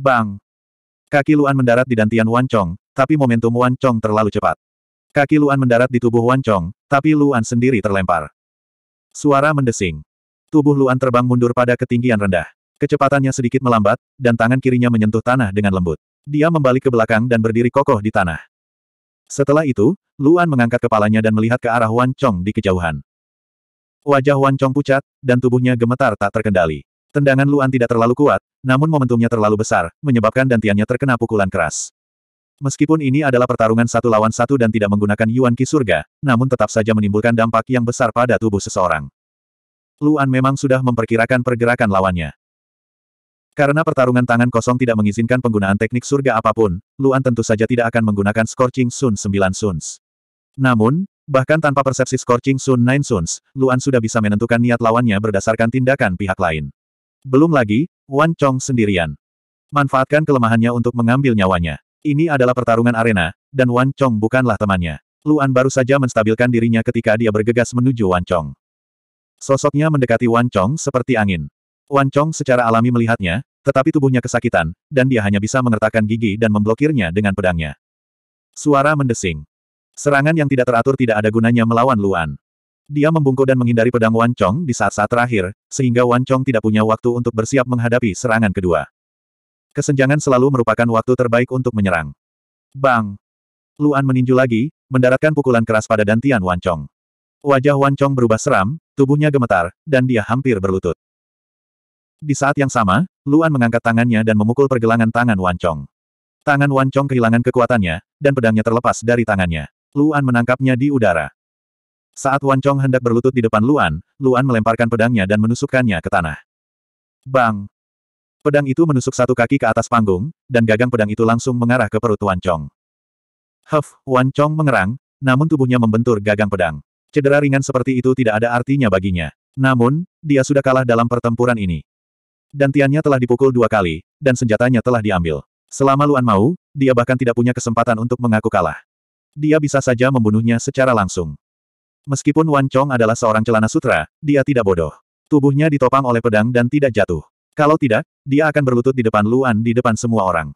Bang! Kaki Luan mendarat di dantian Wan Chong, tapi momentum Wan Chong terlalu cepat. Kaki Luan mendarat di tubuh Wan Chong, tapi Luan sendiri terlempar. Suara mendesing. Tubuh Luan terbang mundur pada ketinggian rendah. Kecepatannya sedikit melambat, dan tangan kirinya menyentuh tanah dengan lembut. Dia membalik ke belakang dan berdiri kokoh di tanah. Setelah itu, Luan mengangkat kepalanya dan melihat ke arah Wan Chong di kejauhan. Wajah Wan Chong pucat, dan tubuhnya gemetar tak terkendali. Tendangan Luan tidak terlalu kuat, namun momentumnya terlalu besar, menyebabkan dantiannya terkena pukulan keras. Meskipun ini adalah pertarungan satu lawan satu dan tidak menggunakan Yuan Qi surga, namun tetap saja menimbulkan dampak yang besar pada tubuh seseorang. Luan memang sudah memperkirakan pergerakan lawannya. Karena pertarungan tangan kosong tidak mengizinkan penggunaan teknik surga apapun, Luan tentu saja tidak akan menggunakan Scorching Sun 9 Suns. Namun, bahkan tanpa persepsi Scorching Sun 9 Suns, Luan sudah bisa menentukan niat lawannya berdasarkan tindakan pihak lain. Belum lagi, Wan Chong sendirian. Manfaatkan kelemahannya untuk mengambil nyawanya. Ini adalah pertarungan arena, dan Wan Chong bukanlah temannya. Luan baru saja menstabilkan dirinya ketika dia bergegas menuju Wan Chong. Sosoknya mendekati Wan Chong seperti angin. Wan Chong secara alami melihatnya, tetapi tubuhnya kesakitan, dan dia hanya bisa mengertakkan gigi dan memblokirnya dengan pedangnya. Suara mendesing. Serangan yang tidak teratur tidak ada gunanya melawan Luan. Dia membungkuk dan menghindari pedang Wan Chong di saat-saat terakhir, sehingga Wan Chong tidak punya waktu untuk bersiap menghadapi serangan kedua. Kesenjangan selalu merupakan waktu terbaik untuk menyerang. Bang! Luan meninju lagi, mendaratkan pukulan keras pada dantian Wan Chong. Wajah Wan Chong berubah seram, tubuhnya gemetar, dan dia hampir berlutut. Di saat yang sama, Luan mengangkat tangannya dan memukul pergelangan tangan Wan Chong. Tangan Wan Chong kehilangan kekuatannya, dan pedangnya terlepas dari tangannya. Luan menangkapnya di udara. Saat Wan Chong hendak berlutut di depan Luan, Luan melemparkan pedangnya dan menusukkannya ke tanah. Bang! Pedang itu menusuk satu kaki ke atas panggung, dan gagang pedang itu langsung mengarah ke perut Wan Chong. Huff, Wan Chong mengerang, namun tubuhnya membentur gagang pedang. Cedera ringan seperti itu tidak ada artinya baginya. Namun, dia sudah kalah dalam pertempuran ini. Dantiannya telah dipukul dua kali, dan senjatanya telah diambil. Selama Luan mau, dia bahkan tidak punya kesempatan untuk mengaku kalah. Dia bisa saja membunuhnya secara langsung. Meskipun Wan Chong adalah seorang celana sutra, dia tidak bodoh. Tubuhnya ditopang oleh pedang dan tidak jatuh. Kalau tidak, dia akan berlutut di depan Luan di depan semua orang.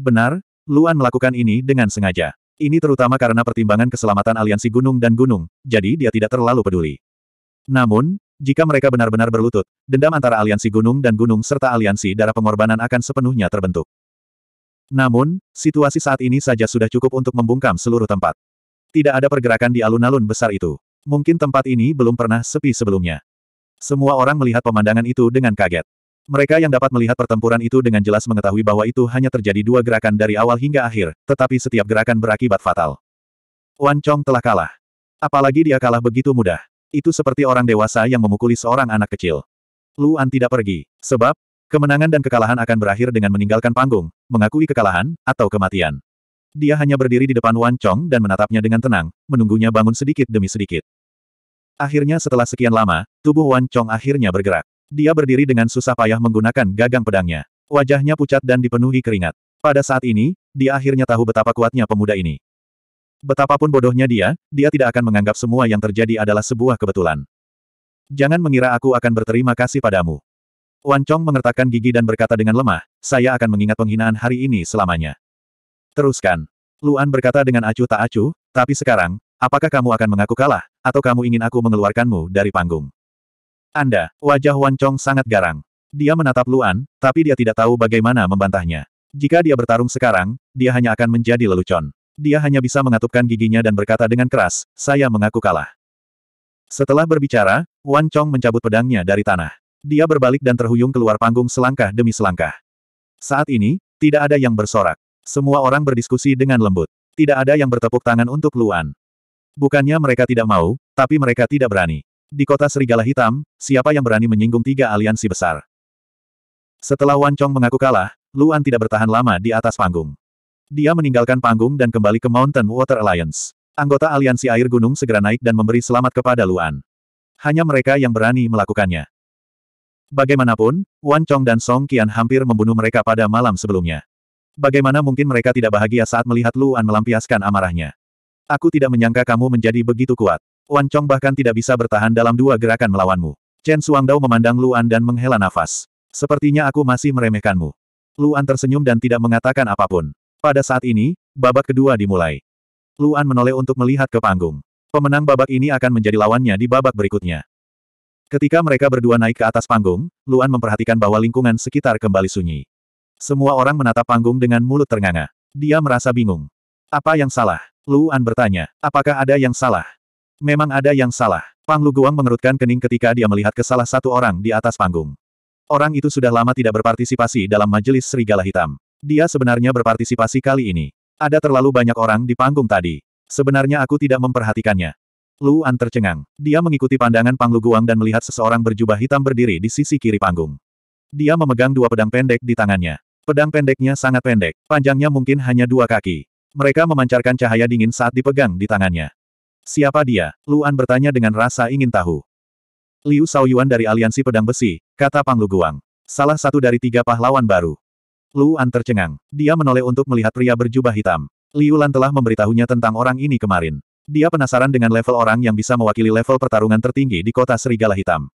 Benar, Luan melakukan ini dengan sengaja. Ini terutama karena pertimbangan keselamatan aliansi gunung dan gunung, jadi dia tidak terlalu peduli. Namun, jika mereka benar-benar berlutut, dendam antara aliansi gunung dan gunung serta aliansi darah pengorbanan akan sepenuhnya terbentuk. Namun, situasi saat ini saja sudah cukup untuk membungkam seluruh tempat. Tidak ada pergerakan di alun-alun besar itu. Mungkin tempat ini belum pernah sepi sebelumnya. Semua orang melihat pemandangan itu dengan kaget. Mereka yang dapat melihat pertempuran itu dengan jelas mengetahui bahwa itu hanya terjadi dua gerakan dari awal hingga akhir, tetapi setiap gerakan berakibat fatal. Wan Chong telah kalah. Apalagi dia kalah begitu mudah. Itu seperti orang dewasa yang memukuli seorang anak kecil. Luan tidak pergi, sebab kemenangan dan kekalahan akan berakhir dengan meninggalkan panggung, mengakui kekalahan, atau kematian. Dia hanya berdiri di depan Wan Chong dan menatapnya dengan tenang, menunggunya bangun sedikit demi sedikit. Akhirnya setelah sekian lama, tubuh Wan Chong akhirnya bergerak. Dia berdiri dengan susah payah menggunakan gagang pedangnya. Wajahnya pucat dan dipenuhi keringat. Pada saat ini, dia akhirnya tahu betapa kuatnya pemuda ini. Betapapun bodohnya dia, dia tidak akan menganggap semua yang terjadi adalah sebuah kebetulan. Jangan mengira aku akan berterima kasih padamu. Wan Chong mengertakkan gigi dan berkata dengan lemah, saya akan mengingat penghinaan hari ini selamanya. Teruskan. Luan berkata dengan acuh tak acuh, tapi sekarang, apakah kamu akan mengaku kalah, atau kamu ingin aku mengeluarkanmu dari panggung? Anda, wajah Wan Chong sangat garang. Dia menatap Luan, tapi dia tidak tahu bagaimana membantahnya. Jika dia bertarung sekarang, dia hanya akan menjadi lelucon. Dia hanya bisa mengatupkan giginya dan berkata dengan keras, saya mengaku kalah. Setelah berbicara, Wan Chong mencabut pedangnya dari tanah. Dia berbalik dan terhuyung keluar panggung selangkah demi selangkah. Saat ini, tidak ada yang bersorak. Semua orang berdiskusi dengan lembut. Tidak ada yang bertepuk tangan untuk Luan. Bukannya mereka tidak mau, tapi mereka tidak berani. Di kota Serigala Hitam, siapa yang berani menyinggung tiga aliansi besar? Setelah Wan Chong mengaku kalah, Luan tidak bertahan lama di atas panggung. Dia meninggalkan panggung dan kembali ke Mountain Water Alliance. Anggota aliansi air gunung segera naik dan memberi selamat kepada Luan. Hanya mereka yang berani melakukannya. Bagaimanapun, Wan Chong dan Song Qian hampir membunuh mereka pada malam sebelumnya. Bagaimana mungkin mereka tidak bahagia saat melihat Luan melampiaskan amarahnya? Aku tidak menyangka kamu menjadi begitu kuat. Wan Chong bahkan tidak bisa bertahan dalam dua gerakan melawanmu. Chen Suangdao memandang Luan dan menghela nafas. Sepertinya aku masih meremehkanmu. Luan tersenyum dan tidak mengatakan apapun. Pada saat ini, babak kedua dimulai. Luan menoleh untuk melihat ke panggung. Pemenang babak ini akan menjadi lawannya di babak berikutnya. Ketika mereka berdua naik ke atas panggung, Luan memperhatikan bahwa lingkungan sekitar kembali sunyi. Semua orang menatap panggung dengan mulut ternganga. Dia merasa bingung. Apa yang salah? Luan bertanya. Apakah ada yang salah? Memang ada yang salah. Pang Luguang mengerutkan kening ketika dia melihat ke salah satu orang di atas panggung. Orang itu sudah lama tidak berpartisipasi dalam majelis serigala hitam. Dia sebenarnya berpartisipasi kali ini. Ada terlalu banyak orang di panggung tadi. Sebenarnya aku tidak memperhatikannya. Luan tercengang. Dia mengikuti pandangan Pang Luguang dan melihat seseorang berjubah hitam berdiri di sisi kiri panggung. Dia memegang dua pedang pendek di tangannya. Pedang pendeknya sangat pendek, panjangnya mungkin hanya dua kaki. Mereka memancarkan cahaya dingin saat dipegang di tangannya. Siapa dia? Luan bertanya dengan rasa ingin tahu. Liu Saoyuan dari Aliansi Pedang Besi, kata Pang Luguang. Salah satu dari tiga pahlawan baru. Luan tercengang. Dia menoleh untuk melihat pria berjubah hitam. Liu Lan telah memberitahunya tentang orang ini kemarin. Dia penasaran dengan level orang yang bisa mewakili level pertarungan tertinggi di kota Serigala Hitam.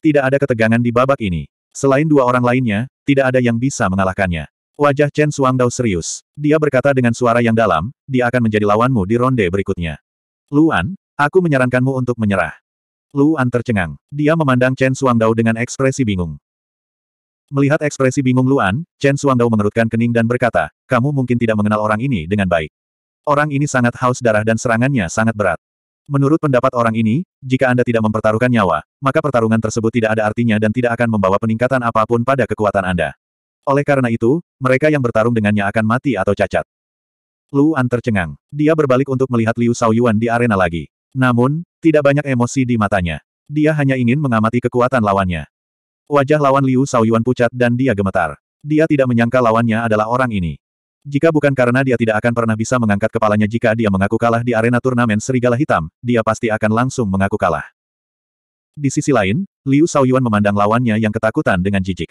Tidak ada ketegangan di babak ini. Selain dua orang lainnya, tidak ada yang bisa mengalahkannya. Wajah Chen Suangdao serius. Dia berkata dengan suara yang dalam, dia akan menjadi lawanmu di ronde berikutnya. Luan, aku menyarankanmu untuk menyerah. Luan tercengang. Dia memandang Chen Suangdao dengan ekspresi bingung. Melihat ekspresi bingung Luan, Chen Suangdao mengerutkan kening dan berkata, kamu mungkin tidak mengenal orang ini dengan baik. Orang ini sangat haus darah dan serangannya sangat berat. Menurut pendapat orang ini, jika Anda tidak mempertaruhkan nyawa, maka pertarungan tersebut tidak ada artinya dan tidak akan membawa peningkatan apapun pada kekuatan Anda. Oleh karena itu, mereka yang bertarung dengannya akan mati atau cacat. Luan tercengang. Dia berbalik untuk melihat Liu Shaoyuan di arena lagi. Namun, tidak banyak emosi di matanya. Dia hanya ingin mengamati kekuatan lawannya. Wajah lawan Liu Shaoyuan pucat dan dia gemetar. Dia tidak menyangka lawannya adalah orang ini. Jika bukan karena dia tidak akan pernah bisa mengangkat kepalanya jika dia mengaku kalah di arena turnamen Serigala Hitam, dia pasti akan langsung mengaku kalah. Di sisi lain, Liu Shaoyuan memandang lawannya yang ketakutan dengan jijik.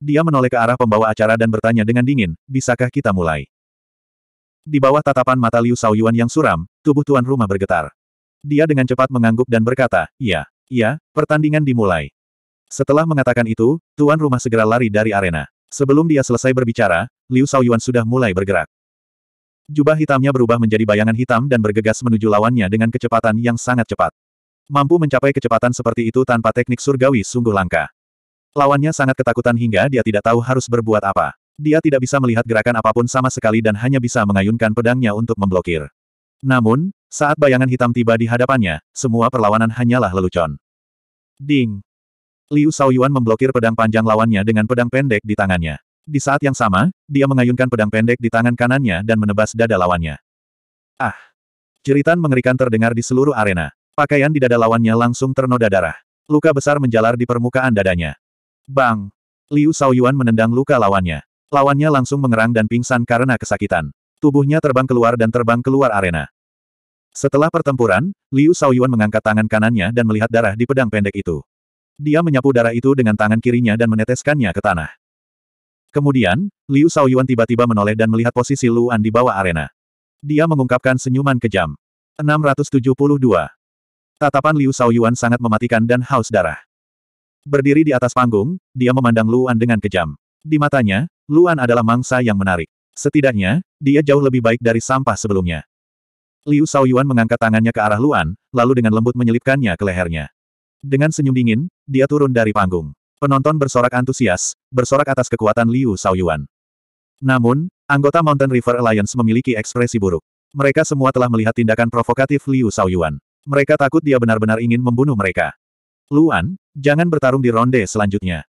Dia menoleh ke arah pembawa acara dan bertanya dengan dingin, bisakah kita mulai? Di bawah tatapan mata Liu Shaoyuan yang suram, tubuh tuan rumah bergetar. Dia dengan cepat mengangguk dan berkata, "Iya, iya, pertandingan dimulai." Setelah mengatakan itu, tuan rumah segera lari dari arena. Sebelum dia selesai berbicara, Liu Shaoyuan sudah mulai bergerak. Jubah hitamnya berubah menjadi bayangan hitam dan bergegas menuju lawannya dengan kecepatan yang sangat cepat. Mampu mencapai kecepatan seperti itu tanpa teknik surgawi sungguh langka. Lawannya sangat ketakutan hingga dia tidak tahu harus berbuat apa. Dia tidak bisa melihat gerakan apapun sama sekali dan hanya bisa mengayunkan pedangnya untuk memblokir. Namun, saat bayangan hitam tiba di hadapannya, semua perlawanan hanyalah lelucon. Ding! Liu Shaoyuan memblokir pedang panjang lawannya dengan pedang pendek di tangannya. Di saat yang sama, dia mengayunkan pedang pendek di tangan kanannya dan menebas dada lawannya. Ah! Jeritan mengerikan terdengar di seluruh arena. Pakaian di dada lawannya langsung ternoda darah. Luka besar menjalar di permukaan dadanya. Bang! Liu Shaoyuan menendang luka lawannya. Lawannya langsung mengerang dan pingsan karena kesakitan. Tubuhnya terbang keluar dan terbang keluar arena. Setelah pertempuran, Liu Shaoyuan mengangkat tangan kanannya dan melihat darah di pedang pendek itu. Dia menyapu darah itu dengan tangan kirinya dan meneteskannya ke tanah. Kemudian, Liu Shaoyuan tiba-tiba menoleh dan melihat posisi Luan di bawah arena. Dia mengungkapkan senyuman kejam. 672. Tatapan Liu Shaoyuan sangat mematikan dan haus darah. Berdiri di atas panggung, dia memandang Luan dengan kejam. Di matanya, Luan adalah mangsa yang menarik. Setidaknya, dia jauh lebih baik dari sampah sebelumnya. Liu Shaoyuan mengangkat tangannya ke arah Luan, lalu dengan lembut menyelipkannya ke lehernya. Dengan senyum dingin, dia turun dari panggung. Penonton bersorak antusias, bersorak atas kekuatan Liu Shaoyuan. Namun, anggota Mountain River Alliance memiliki ekspresi buruk. Mereka semua telah melihat tindakan provokatif Liu Shaoyuan. Mereka takut dia benar-benar ingin membunuh mereka. Luan, jangan bertarung di ronde selanjutnya.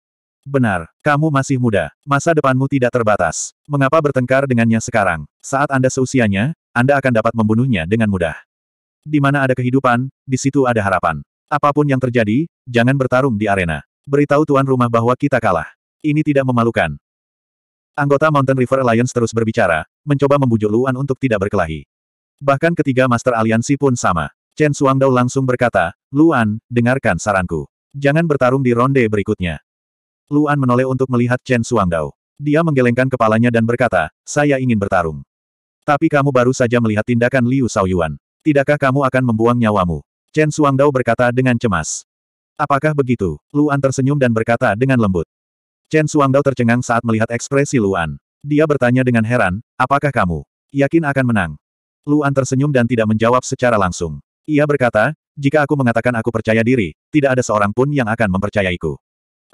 Benar, kamu masih muda. Masa depanmu tidak terbatas. Mengapa bertengkar dengannya sekarang? Saat Anda seusianya, Anda akan dapat membunuhnya dengan mudah. Di mana ada kehidupan, di situ ada harapan. Apapun yang terjadi, jangan bertarung di arena. Beritahu tuan rumah bahwa kita kalah. Ini tidak memalukan. Anggota Mountain River Alliance terus berbicara, mencoba membujuk Luan untuk tidak berkelahi. Bahkan ketiga Master Aliansi pun sama. Chen Suangdao langsung berkata, Luan, dengarkan saranku. Jangan bertarung di ronde berikutnya. Luan menoleh untuk melihat Chen Suangdao. Dia menggelengkan kepalanya dan berkata, saya ingin bertarung. Tapi kamu baru saja melihat tindakan Liu Xiaoyuan. Tidakkah kamu akan membuang nyawamu? Chen Suangdao berkata dengan cemas. Apakah begitu? Luan tersenyum dan berkata dengan lembut. Chen Suangdao tercengang saat melihat ekspresi Luan. Dia bertanya dengan heran, apakah kamu yakin akan menang? Luan tersenyum dan tidak menjawab secara langsung. Ia berkata, jika aku mengatakan aku percaya diri, tidak ada seorang pun yang akan mempercayaiku.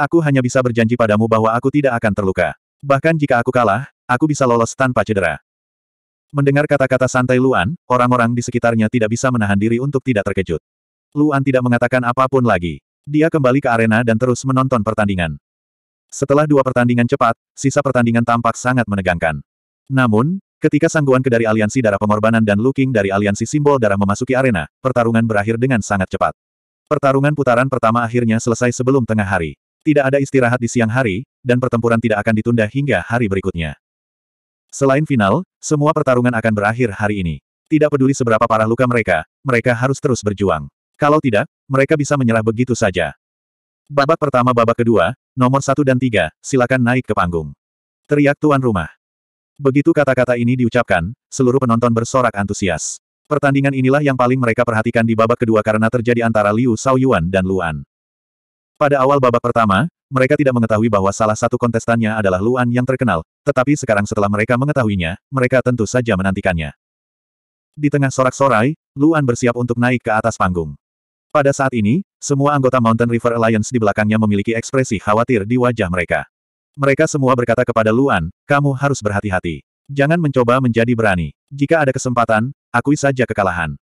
Aku hanya bisa berjanji padamu bahwa aku tidak akan terluka. Bahkan jika aku kalah, aku bisa lolos tanpa cedera. Mendengar kata-kata santai Luan, orang-orang di sekitarnya tidak bisa menahan diri untuk tidak terkejut. Luan tidak mengatakan apapun lagi. Dia kembali ke arena dan terus menonton pertandingan. Setelah dua pertandingan cepat, sisa pertandingan tampak sangat menegangkan. Namun, ketika sangguan ke dari aliansi darah pengorbanan dan Looking dari aliansi simbol darah memasuki arena, pertarungan berakhir dengan sangat cepat. Pertarungan putaran pertama akhirnya selesai sebelum tengah hari. Tidak ada istirahat di siang hari, dan pertempuran tidak akan ditunda hingga hari berikutnya. Selain final, semua pertarungan akan berakhir hari ini. Tidak peduli seberapa parah luka mereka, mereka harus terus berjuang. Kalau tidak, mereka bisa menyerah begitu saja. Babak pertama babak kedua, nomor satu dan tiga, silakan naik ke panggung. Teriak tuan rumah. Begitu kata-kata ini diucapkan, seluruh penonton bersorak antusias. Pertandingan inilah yang paling mereka perhatikan di babak kedua karena terjadi antara Liu Shaoyuan dan Luan. Pada awal babak pertama, mereka tidak mengetahui bahwa salah satu kontestannya adalah Luan yang terkenal, tetapi sekarang setelah mereka mengetahuinya, mereka tentu saja menantikannya. Di tengah sorak-sorai, Luan bersiap untuk naik ke atas panggung. Pada saat ini, semua anggota Mountain River Alliance di belakangnya memiliki ekspresi khawatir di wajah mereka. Mereka semua berkata kepada Luan, kamu harus berhati-hati. Jangan mencoba menjadi berani. Jika ada kesempatan, akui saja kekalahan.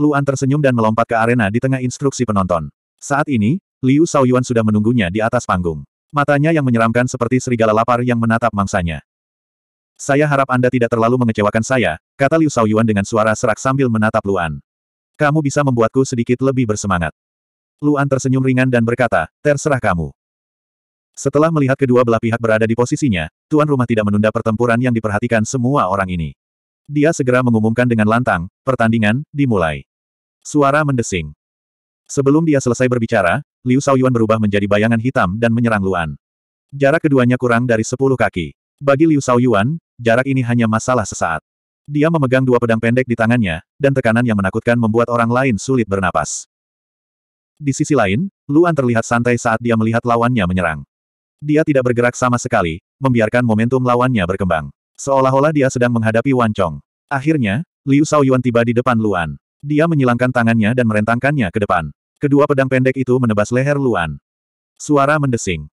Luan tersenyum dan melompat ke arena di tengah instruksi penonton. Saat ini, Liu Shaoyuan sudah menunggunya di atas panggung. Matanya yang menyeramkan seperti serigala lapar yang menatap mangsanya. Saya harap Anda tidak terlalu mengecewakan saya, kata Liu Shaoyuan dengan suara serak sambil menatap Luan. Kamu bisa membuatku sedikit lebih bersemangat. Luan tersenyum ringan dan berkata, terserah kamu. Setelah melihat kedua belah pihak berada di posisinya, tuan rumah tidak menunda pertempuran yang diperhatikan semua orang ini. Dia segera mengumumkan dengan lantang, pertandingan, dimulai. Suara mendesing. Sebelum dia selesai berbicara, Liu Shaoyuan berubah menjadi bayangan hitam dan menyerang Luan. Jarak keduanya kurang dari sepuluh kaki. Bagi Liu Shaoyuan, jarak ini hanya masalah sesaat. Dia memegang dua pedang pendek di tangannya, dan tekanan yang menakutkan membuat orang lain sulit bernapas. Di sisi lain, Luan terlihat santai saat dia melihat lawannya menyerang. Dia tidak bergerak sama sekali, membiarkan momentum lawannya berkembang. Seolah-olah dia sedang menghadapi Wan Chong. Akhirnya, Liu Shaoyuan tiba di depan Luan. Dia menyilangkan tangannya dan merentangkannya ke depan. Kedua pedang pendek itu menebas leher Luan. Suara mendesing.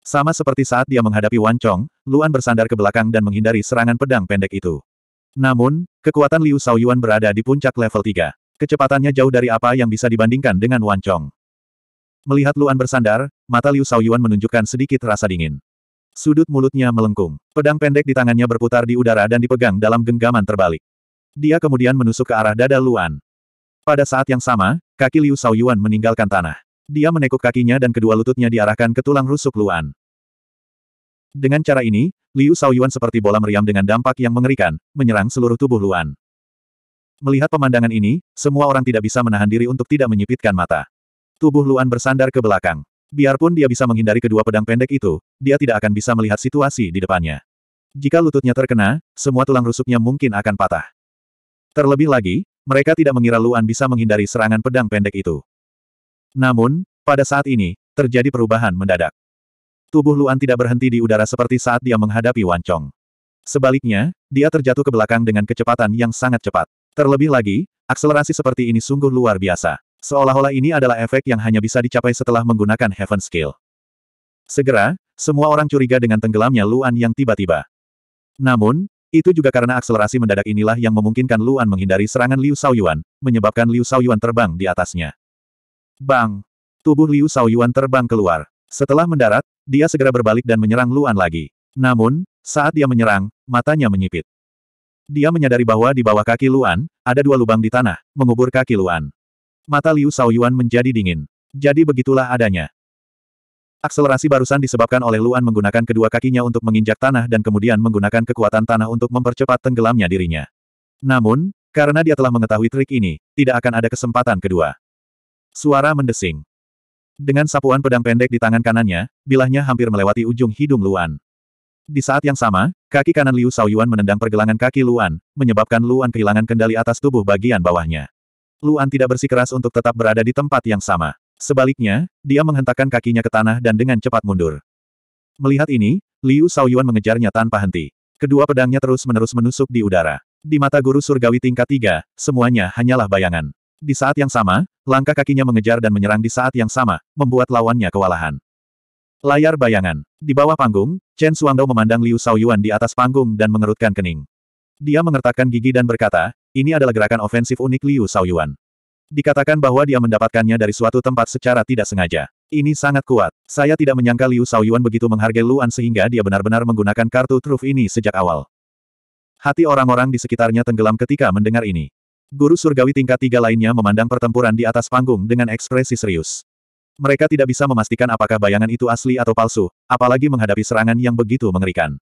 Sama seperti saat dia menghadapi Wan Chong, Luan bersandar ke belakang dan menghindari serangan pedang pendek itu. Namun, kekuatan Liu Yuan berada di puncak level 3. Kecepatannya jauh dari apa yang bisa dibandingkan dengan Wan Chong. Melihat Luan bersandar, mata Liu Yuan menunjukkan sedikit rasa dingin. Sudut mulutnya melengkung. Pedang pendek di tangannya berputar di udara dan dipegang dalam genggaman terbalik. Dia kemudian menusuk ke arah dada Luan. Pada saat yang sama, Kaki Liu Shaoyuan meninggalkan tanah. Dia menekuk kakinya dan kedua lututnya diarahkan ke tulang rusuk Luan. Dengan cara ini, Liu Shaoyuan seperti bola meriam dengan dampak yang mengerikan, menyerang seluruh tubuh Luan. Melihat pemandangan ini, semua orang tidak bisa menahan diri untuk tidak menyipitkan mata. Tubuh Luan bersandar ke belakang. Biarpun dia bisa menghindari kedua pedang pendek itu, dia tidak akan bisa melihat situasi di depannya. Jika lututnya terkena, semua tulang rusuknya mungkin akan patah. Terlebih lagi, mereka tidak mengira Luan bisa menghindari serangan pedang pendek itu. Namun, pada saat ini, terjadi perubahan mendadak. Tubuh Luan tidak berhenti di udara seperti saat dia menghadapi Wan Chong. Sebaliknya, dia terjatuh ke belakang dengan kecepatan yang sangat cepat. Terlebih lagi, akselerasi seperti ini sungguh luar biasa. Seolah-olah ini adalah efek yang hanya bisa dicapai setelah menggunakan Heaven Skill. Segera, semua orang curiga dengan tenggelamnya Luan yang tiba-tiba. Namun, itu juga karena akselerasi mendadak inilah yang memungkinkan Luan menghindari serangan Liu Shaoyuan, menyebabkan Liu Shaoyuan terbang di atasnya. Bang! Tubuh Liu Shaoyuan terbang keluar. Setelah mendarat, dia segera berbalik dan menyerang Luan lagi. Namun, saat dia menyerang, matanya menyipit. Dia menyadari bahwa di bawah kaki Luan, ada dua lubang di tanah, mengubur kaki Luan. Mata Liu Shaoyuan menjadi dingin. Jadi begitulah adanya. Akselerasi barusan disebabkan oleh Luan menggunakan kedua kakinya untuk menginjak tanah dan kemudian menggunakan kekuatan tanah untuk mempercepat tenggelamnya dirinya. Namun, karena dia telah mengetahui trik ini, tidak akan ada kesempatan kedua. Suara mendesing. Dengan sapuan pedang pendek di tangan kanannya, bilahnya hampir melewati ujung hidung Luan. Di saat yang sama, kaki kanan Liu Saoyuan menendang pergelangan kaki Luan, menyebabkan Luan kehilangan kendali atas tubuh bagian bawahnya. Luan tidak bersikeras untuk tetap berada di tempat yang sama. Sebaliknya, dia menghentakkan kakinya ke tanah dan dengan cepat mundur. Melihat ini, Liu Shaoyuan mengejarnya tanpa henti. Kedua pedangnya terus-menerus menusuk di udara. Di mata guru surgawi tingkat tiga, semuanya hanyalah bayangan. Di saat yang sama, langkah kakinya mengejar dan menyerang di saat yang sama, membuat lawannya kewalahan. Layar bayangan. Di bawah panggung, Chen Suangdao memandang Liu Shaoyuan di atas panggung dan mengerutkan kening. Dia mengertakkan gigi dan berkata, ini adalah gerakan ofensif unik Liu Shaoyuan. Dikatakan bahwa dia mendapatkannya dari suatu tempat secara tidak sengaja. Ini sangat kuat. Saya tidak menyangka Liu Shaoyuan begitu menghargai Luan sehingga dia benar-benar menggunakan kartu truf ini sejak awal. Hati orang-orang di sekitarnya tenggelam ketika mendengar ini. Guru surgawi tingkat tiga lainnya memandang pertempuran di atas panggung dengan ekspresi serius. Mereka tidak bisa memastikan apakah bayangan itu asli atau palsu, apalagi menghadapi serangan yang begitu mengerikan.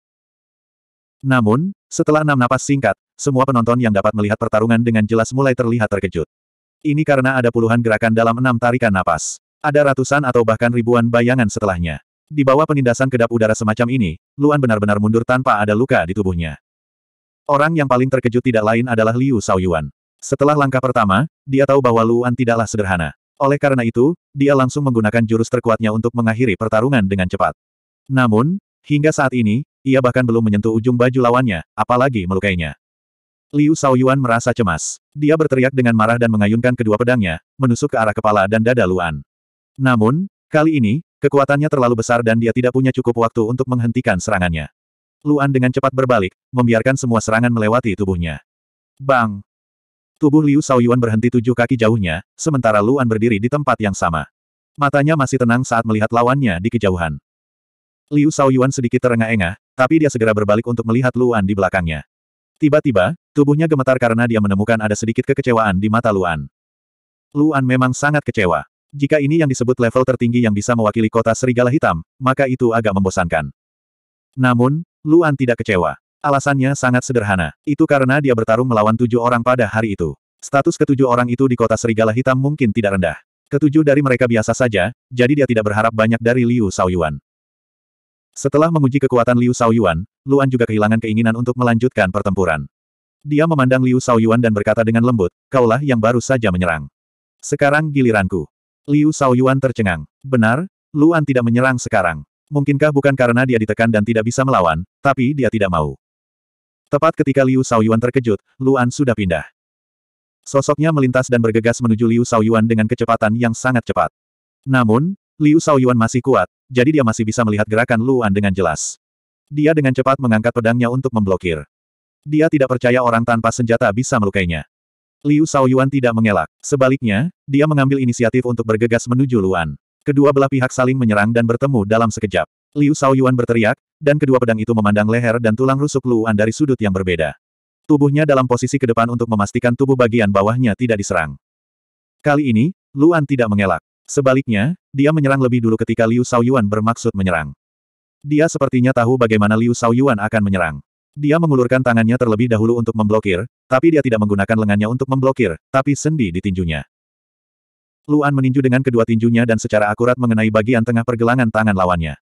Namun, setelah enam napas singkat, semua penonton yang dapat melihat pertarungan dengan jelas mulai terlihat terkejut. Ini karena ada puluhan gerakan dalam enam tarikan napas. Ada ratusan atau bahkan ribuan bayangan setelahnya. Di bawah penindasan kedap udara semacam ini, Luan benar-benar mundur tanpa ada luka di tubuhnya. Orang yang paling terkejut tidak lain adalah Liu Shaoyuan. Setelah langkah pertama, dia tahu bahwa Luan tidaklah sederhana. Oleh karena itu, dia langsung menggunakan jurus terkuatnya untuk mengakhiri pertarungan dengan cepat. Namun, hingga saat ini, ia bahkan belum menyentuh ujung baju lawannya, apalagi melukainya. Liu Shaoyuan merasa cemas. Dia berteriak dengan marah dan mengayunkan kedua pedangnya, menusuk ke arah kepala dan dada Luan. Namun, kali ini, kekuatannya terlalu besar dan dia tidak punya cukup waktu untuk menghentikan serangannya. Luan dengan cepat berbalik, membiarkan semua serangan melewati tubuhnya. Bang! Tubuh Liu Shaoyuan berhenti tujuh kaki jauhnya, sementara Luan berdiri di tempat yang sama. Matanya masih tenang saat melihat lawannya di kejauhan. Liu Shaoyuan sedikit terengah-engah, tapi dia segera berbalik untuk melihat Luan di belakangnya. Tiba-tiba, tubuhnya gemetar karena dia menemukan ada sedikit kekecewaan di mata Luan. Luan memang sangat kecewa. Jika ini yang disebut level tertinggi yang bisa mewakili kota Serigala Hitam, maka itu agak membosankan. Namun, Luan tidak kecewa. Alasannya sangat sederhana. Itu karena dia bertarung melawan tujuh orang pada hari itu. Status ketujuh orang itu di kota Serigala Hitam mungkin tidak rendah. Ketujuh dari mereka biasa saja, jadi dia tidak berharap banyak dari Liu Shaoyuan. Setelah menguji kekuatan Liu Shaoyuan, Luan juga kehilangan keinginan untuk melanjutkan pertempuran. Dia memandang Liu Shaoyuan dan berkata dengan lembut, kaulah yang baru saja menyerang. Sekarang giliranku. Liu Shaoyuan tercengang. Benar, Luan tidak menyerang sekarang. Mungkinkah bukan karena dia ditekan dan tidak bisa melawan, tapi dia tidak mau. Tepat ketika Liu Shaoyuan terkejut, Luan sudah pindah. Sosoknya melintas dan bergegas menuju Liu Shaoyuan dengan kecepatan yang sangat cepat. Namun, Liu Shaoyuan masih kuat, jadi dia masih bisa melihat gerakan Luan dengan jelas. Dia dengan cepat mengangkat pedangnya untuk memblokir. Dia tidak percaya orang tanpa senjata bisa melukainya. Liu Shaoyuan tidak mengelak. Sebaliknya, dia mengambil inisiatif untuk bergegas menuju Luan. Kedua belah pihak saling menyerang dan bertemu dalam sekejap. Liu Shaoyuan berteriak, dan kedua pedang itu memandang leher dan tulang rusuk Luan dari sudut yang berbeda. Tubuhnya dalam posisi ke depan untuk memastikan tubuh bagian bawahnya tidak diserang. Kali ini, Luan tidak mengelak. Sebaliknya, dia menyerang lebih dulu ketika Liu Shaoyuan bermaksud menyerang. Dia sepertinya tahu bagaimana Liu Shaoyuan akan menyerang. Dia mengulurkan tangannya terlebih dahulu untuk memblokir, tapi dia tidak menggunakan lengannya untuk memblokir, tapi sendi di tinjunya. Luan meninju dengan kedua tinjunya dan secara akurat mengenai bagian tengah pergelangan tangan lawannya.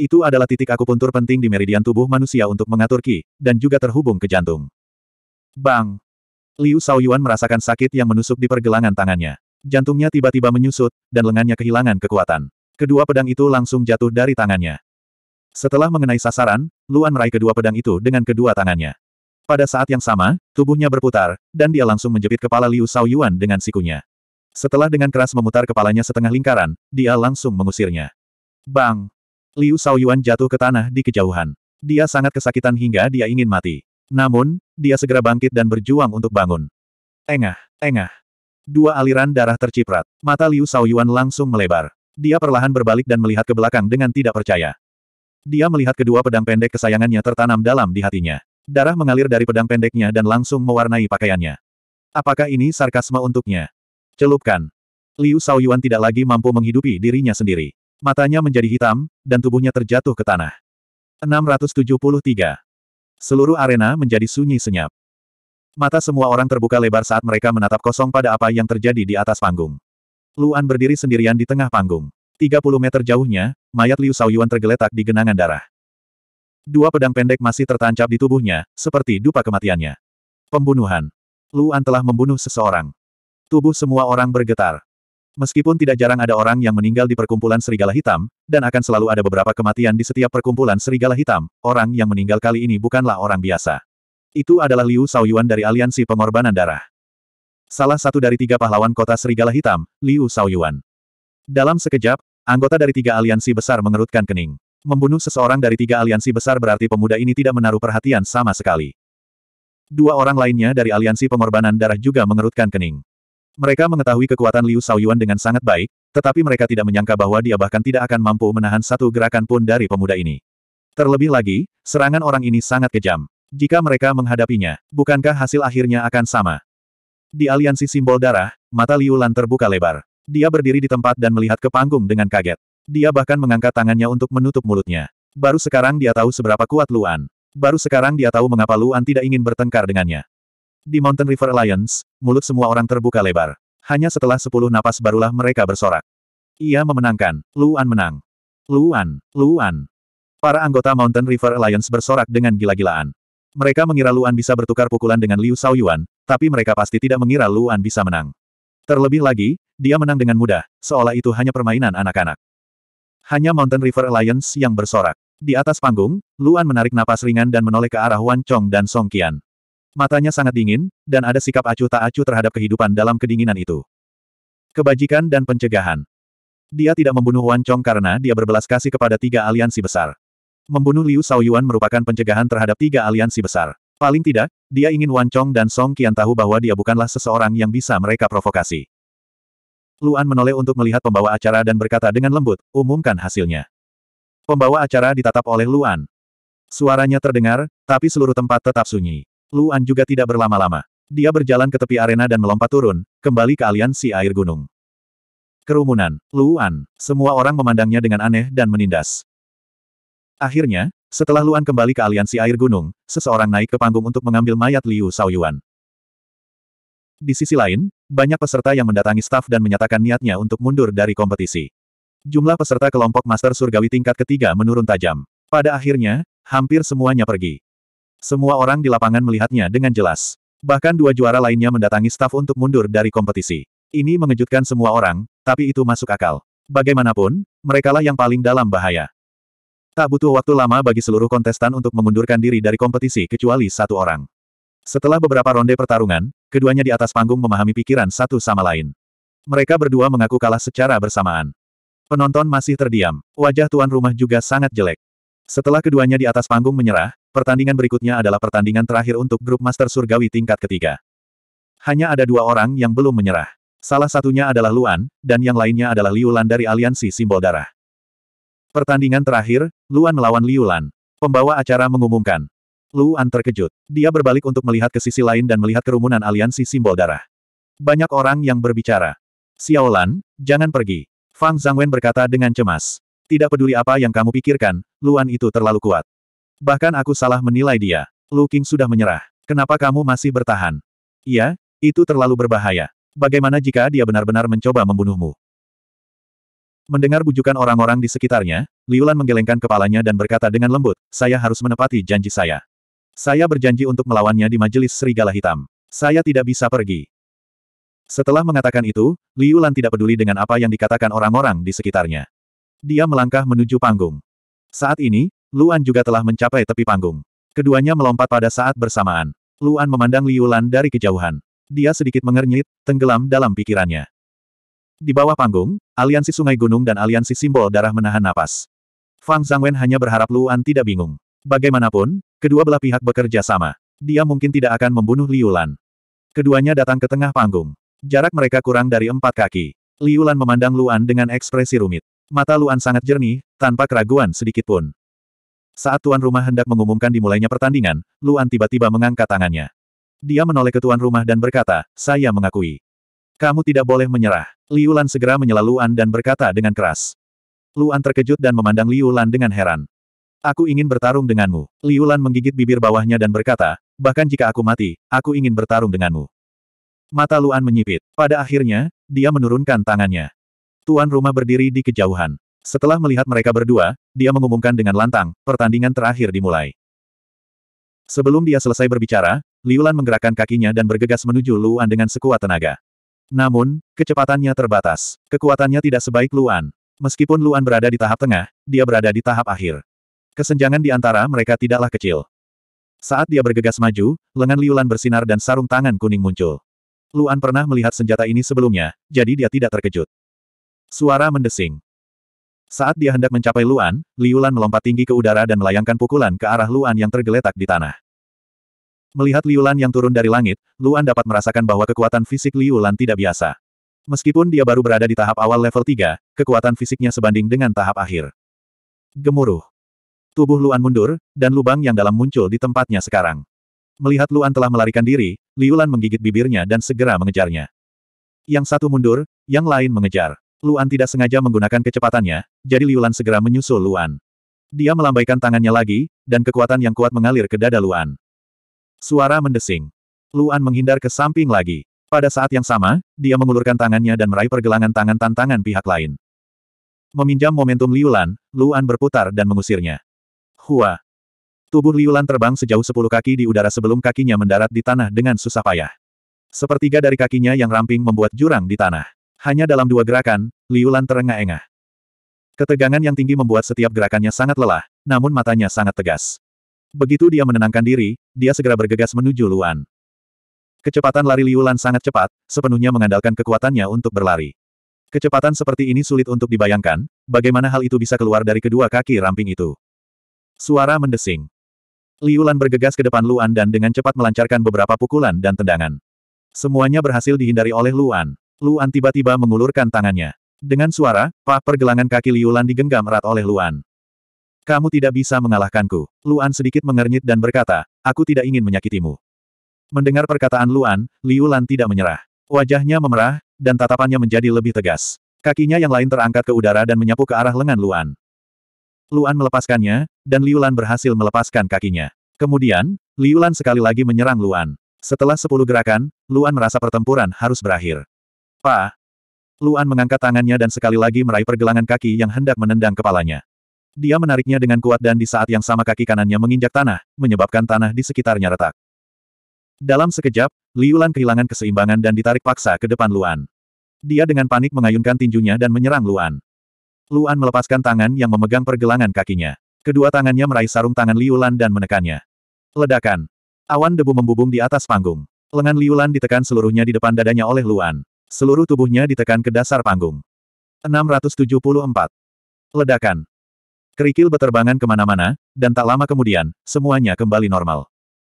Itu adalah titik akupuntur penting di meridian tubuh manusia untuk mengatur ki, dan juga terhubung ke jantung. Bang! Liu Shaoyuan merasakan sakit yang menusuk di pergelangan tangannya. Jantungnya tiba-tiba menyusut, dan lengannya kehilangan kekuatan. Kedua pedang itu langsung jatuh dari tangannya. Setelah mengenai sasaran, Luan meraih kedua pedang itu dengan kedua tangannya. Pada saat yang sama, tubuhnya berputar, dan dia langsung menjepit kepala Liu Shao dengan sikunya. Setelah dengan keras memutar kepalanya setengah lingkaran, dia langsung mengusirnya. Bang! Liu Shao jatuh ke tanah di kejauhan. Dia sangat kesakitan hingga dia ingin mati. Namun, dia segera bangkit dan berjuang untuk bangun. Engah, engah. Dua aliran darah terciprat. Mata Liu Shao langsung melebar. Dia perlahan berbalik dan melihat ke belakang dengan tidak percaya. Dia melihat kedua pedang pendek kesayangannya tertanam dalam di hatinya. Darah mengalir dari pedang pendeknya dan langsung mewarnai pakaiannya. Apakah ini sarkasme untuknya? Celupkan. Liu Shaoyuan tidak lagi mampu menghidupi dirinya sendiri. Matanya menjadi hitam, dan tubuhnya terjatuh ke tanah. 673. Seluruh arena menjadi sunyi senyap. Mata semua orang terbuka lebar saat mereka menatap kosong pada apa yang terjadi di atas panggung. Luan berdiri sendirian di tengah panggung. 30 meter jauhnya, mayat Liu Shaoyuan tergeletak di genangan darah. Dua pedang pendek masih tertancap di tubuhnya, seperti dupa kematiannya. Pembunuhan. Luan telah membunuh seseorang. Tubuh semua orang bergetar. Meskipun tidak jarang ada orang yang meninggal di perkumpulan serigala hitam, dan akan selalu ada beberapa kematian di setiap perkumpulan serigala hitam, orang yang meninggal kali ini bukanlah orang biasa. Itu adalah Liu Shaoyuan dari Aliansi Pengorbanan Darah. Salah satu dari tiga pahlawan kota serigala hitam, Liu Shaoyuan. Dalam sekejap, Anggota dari tiga aliansi besar mengerutkan kening. Membunuh seseorang dari tiga aliansi besar berarti pemuda ini tidak menaruh perhatian sama sekali. Dua orang lainnya dari aliansi pengorbanan darah juga mengerutkan kening. Mereka mengetahui kekuatan Liu Shaoyuan dengan sangat baik, tetapi mereka tidak menyangka bahwa dia bahkan tidak akan mampu menahan satu gerakan pun dari pemuda ini. Terlebih lagi, serangan orang ini sangat kejam. Jika mereka menghadapinya, bukankah hasil akhirnya akan sama? Di aliansi simbol darah, mata Liu Lan terbuka lebar. Dia berdiri di tempat dan melihat ke panggung dengan kaget. Dia bahkan mengangkat tangannya untuk menutup mulutnya. Baru sekarang dia tahu seberapa kuat Luan. Baru sekarang dia tahu mengapa Luan tidak ingin bertengkar dengannya. Di Mountain River Alliance, mulut semua orang terbuka lebar. Hanya setelah sepuluh napas barulah mereka bersorak. Ia memenangkan. Luan menang. Luan, Luan. Para anggota Mountain River Alliance bersorak dengan gila-gilaan. Mereka mengira Luan bisa bertukar pukulan dengan Liu Xiaoyuan, tapi mereka pasti tidak mengira Luan bisa menang. Terlebih lagi, dia menang dengan mudah, seolah itu hanya permainan anak-anak. Hanya Mountain River Alliance yang bersorak. Di atas panggung, Luan menarik napas ringan dan menoleh ke arah Wan Chong dan Song Qian. Matanya sangat dingin, dan ada sikap acuh tak acuh terhadap kehidupan dalam kedinginan itu. Kebajikan dan pencegahan. Dia tidak membunuh Wan Chong karena dia berbelas kasih kepada tiga aliansi besar. Membunuh Liu Shaoyuan merupakan pencegahan terhadap tiga aliansi besar. Paling tidak, dia ingin Wan Chong dan Song Qian tahu bahwa dia bukanlah seseorang yang bisa mereka provokasi. Luan menoleh untuk melihat pembawa acara dan berkata dengan lembut, umumkan hasilnya. Pembawa acara ditatap oleh Luan. Suaranya terdengar, tapi seluruh tempat tetap sunyi. Luan juga tidak berlama-lama. Dia berjalan ke tepi arena dan melompat turun, kembali ke aliansi air gunung. Kerumunan, Luan, semua orang memandangnya dengan aneh dan menindas. Akhirnya, setelah Luan kembali ke aliansi air gunung, seseorang naik ke panggung untuk mengambil mayat Liu Saoyuan. Di sisi lain, banyak peserta yang mendatangi staf dan menyatakan niatnya untuk mundur dari kompetisi. Jumlah peserta kelompok Master Surgawi tingkat ketiga menurun tajam. Pada akhirnya, hampir semuanya pergi. Semua orang di lapangan melihatnya dengan jelas. Bahkan dua juara lainnya mendatangi staf untuk mundur dari kompetisi. Ini mengejutkan semua orang, tapi itu masuk akal. Bagaimanapun, merekalah yang paling dalam bahaya. Tak butuh waktu lama bagi seluruh kontestan untuk mengundurkan diri dari kompetisi kecuali satu orang. Setelah beberapa ronde pertarungan, keduanya di atas panggung memahami pikiran satu sama lain. Mereka berdua mengaku kalah secara bersamaan. Penonton masih terdiam, wajah tuan rumah juga sangat jelek. Setelah keduanya di atas panggung menyerah, pertandingan berikutnya adalah pertandingan terakhir untuk grup Master Surgawi tingkat ketiga. Hanya ada dua orang yang belum menyerah. Salah satunya adalah Luan, dan yang lainnya adalah Liulan dari aliansi simbol darah. Pertandingan terakhir, Luan melawan Liulan. Pembawa acara mengumumkan, Luan terkejut. Dia berbalik untuk melihat ke sisi lain dan melihat kerumunan aliansi simbol darah. Banyak orang yang berbicara. Xiaolan, jangan pergi. Fang Zangwen berkata dengan cemas. Tidak peduli apa yang kamu pikirkan, Luan itu terlalu kuat. Bahkan aku salah menilai dia. Lu King sudah menyerah. Kenapa kamu masih bertahan? Iya, itu terlalu berbahaya. Bagaimana jika dia benar-benar mencoba membunuhmu? Mendengar bujukan orang-orang di sekitarnya, Liulan menggelengkan kepalanya dan berkata dengan lembut, saya harus menepati janji saya. Saya berjanji untuk melawannya di majelis serigala hitam. Saya tidak bisa pergi. Setelah mengatakan itu, Liu Lan tidak peduli dengan apa yang dikatakan orang-orang di sekitarnya. Dia melangkah menuju panggung. Saat ini, Luan juga telah mencapai tepi panggung. Keduanya melompat pada saat bersamaan. Luan memandang Liu Lan dari kejauhan. Dia sedikit mengernyit, tenggelam dalam pikirannya. Di bawah panggung, aliansi sungai gunung dan aliansi simbol darah menahan napas. Fang Zhangwen hanya berharap Luan tidak bingung. Bagaimanapun, kedua belah pihak bekerja sama. Dia mungkin tidak akan membunuh Liulan. Keduanya datang ke tengah panggung. Jarak mereka kurang dari empat kaki. Liulan memandang Luan dengan ekspresi rumit. Mata Luan sangat jernih, tanpa keraguan sedikit pun. Saat tuan rumah hendak mengumumkan dimulainya pertandingan, Luan tiba-tiba mengangkat tangannya. Dia menoleh ke tuan rumah dan berkata, saya mengakui. Kamu tidak boleh menyerah. Liulan segera menyela Luan dan berkata dengan keras. Luan terkejut dan memandang Liulan dengan heran. Aku ingin bertarung denganmu. Liulan menggigit bibir bawahnya dan berkata, bahkan jika aku mati, aku ingin bertarung denganmu. Mata Luan menyipit. Pada akhirnya, dia menurunkan tangannya. Tuan rumah berdiri di kejauhan. Setelah melihat mereka berdua, dia mengumumkan dengan lantang, pertandingan terakhir dimulai. Sebelum dia selesai berbicara, Liulan menggerakkan kakinya dan bergegas menuju Luan dengan sekuat tenaga. Namun, kecepatannya terbatas. Kekuatannya tidak sebaik Luan. Meskipun Luan berada di tahap tengah, dia berada di tahap akhir. Kesenjangan di antara mereka tidaklah kecil. Saat dia bergegas maju, lengan Liulan bersinar dan sarung tangan kuning muncul. Luan pernah melihat senjata ini sebelumnya, jadi dia tidak terkejut. Suara mendesing. Saat dia hendak mencapai Luan, Liulan melompat tinggi ke udara dan melayangkan pukulan ke arah Luan yang tergeletak di tanah. Melihat Liulan yang turun dari langit, Luan dapat merasakan bahwa kekuatan fisik Liulan tidak biasa. Meskipun dia baru berada di tahap awal level 3, kekuatan fisiknya sebanding dengan tahap akhir. Gemuruh. Tubuh Luan mundur, dan lubang yang dalam muncul di tempatnya sekarang. Melihat Luan telah melarikan diri, Liulan menggigit bibirnya dan segera mengejarnya. Yang satu mundur, yang lain mengejar. Luan tidak sengaja menggunakan kecepatannya, jadi Liulan segera menyusul Luan. Dia melambaikan tangannya lagi, dan kekuatan yang kuat mengalir ke dada Luan. Suara mendesing. Luan menghindar ke samping lagi. Pada saat yang sama, dia mengulurkan tangannya dan meraih pergelangan tangan tantangan pihak lain. Meminjam momentum Liulan, Luan berputar dan mengusirnya. Hua. Tubuh Liulan terbang sejauh sepuluh kaki di udara sebelum kakinya mendarat di tanah dengan susah payah. Sepertiga dari kakinya yang ramping membuat jurang di tanah. Hanya dalam dua gerakan, Liulan terengah-engah. Ketegangan yang tinggi membuat setiap gerakannya sangat lelah, namun matanya sangat tegas. Begitu dia menenangkan diri, dia segera bergegas menuju Luan. Kecepatan lari Liulan sangat cepat, sepenuhnya mengandalkan kekuatannya untuk berlari. Kecepatan seperti ini sulit untuk dibayangkan, bagaimana hal itu bisa keluar dari kedua kaki ramping itu. Suara mendesing. Liulan bergegas ke depan Luan dan dengan cepat melancarkan beberapa pukulan dan tendangan. Semuanya berhasil dihindari oleh Luan. Luan tiba-tiba mengulurkan tangannya. Dengan suara, pak pergelangan kaki Liulan digenggam erat oleh Luan. Kamu tidak bisa mengalahkanku. Luan sedikit mengernyit dan berkata, aku tidak ingin menyakitimu. Mendengar perkataan Luan, Liulan tidak menyerah. Wajahnya memerah, dan tatapannya menjadi lebih tegas. Kakinya yang lain terangkat ke udara dan menyapu ke arah lengan Luan. Luan melepaskannya, dan Liulan berhasil melepaskan kakinya. Kemudian, Liulan sekali lagi menyerang Luan. Setelah sepuluh gerakan, Luan merasa pertempuran harus berakhir. Pa! Luan mengangkat tangannya dan sekali lagi meraih pergelangan kaki yang hendak menendang kepalanya. Dia menariknya dengan kuat dan di saat yang sama kaki kanannya menginjak tanah, menyebabkan tanah di sekitarnya retak. Dalam sekejap, Liulan kehilangan keseimbangan dan ditarik paksa ke depan Luan. Dia dengan panik mengayunkan tinjunya dan menyerang Luan. Luan melepaskan tangan yang memegang pergelangan kakinya. Kedua tangannya meraih sarung tangan Liulan dan menekannya. Ledakan. Awan debu membubung di atas panggung. Lengan Liulan ditekan seluruhnya di depan dadanya oleh Luan. Seluruh tubuhnya ditekan ke dasar panggung. 674. Ledakan. Kerikil beterbangan kemana-mana, dan tak lama kemudian, semuanya kembali normal.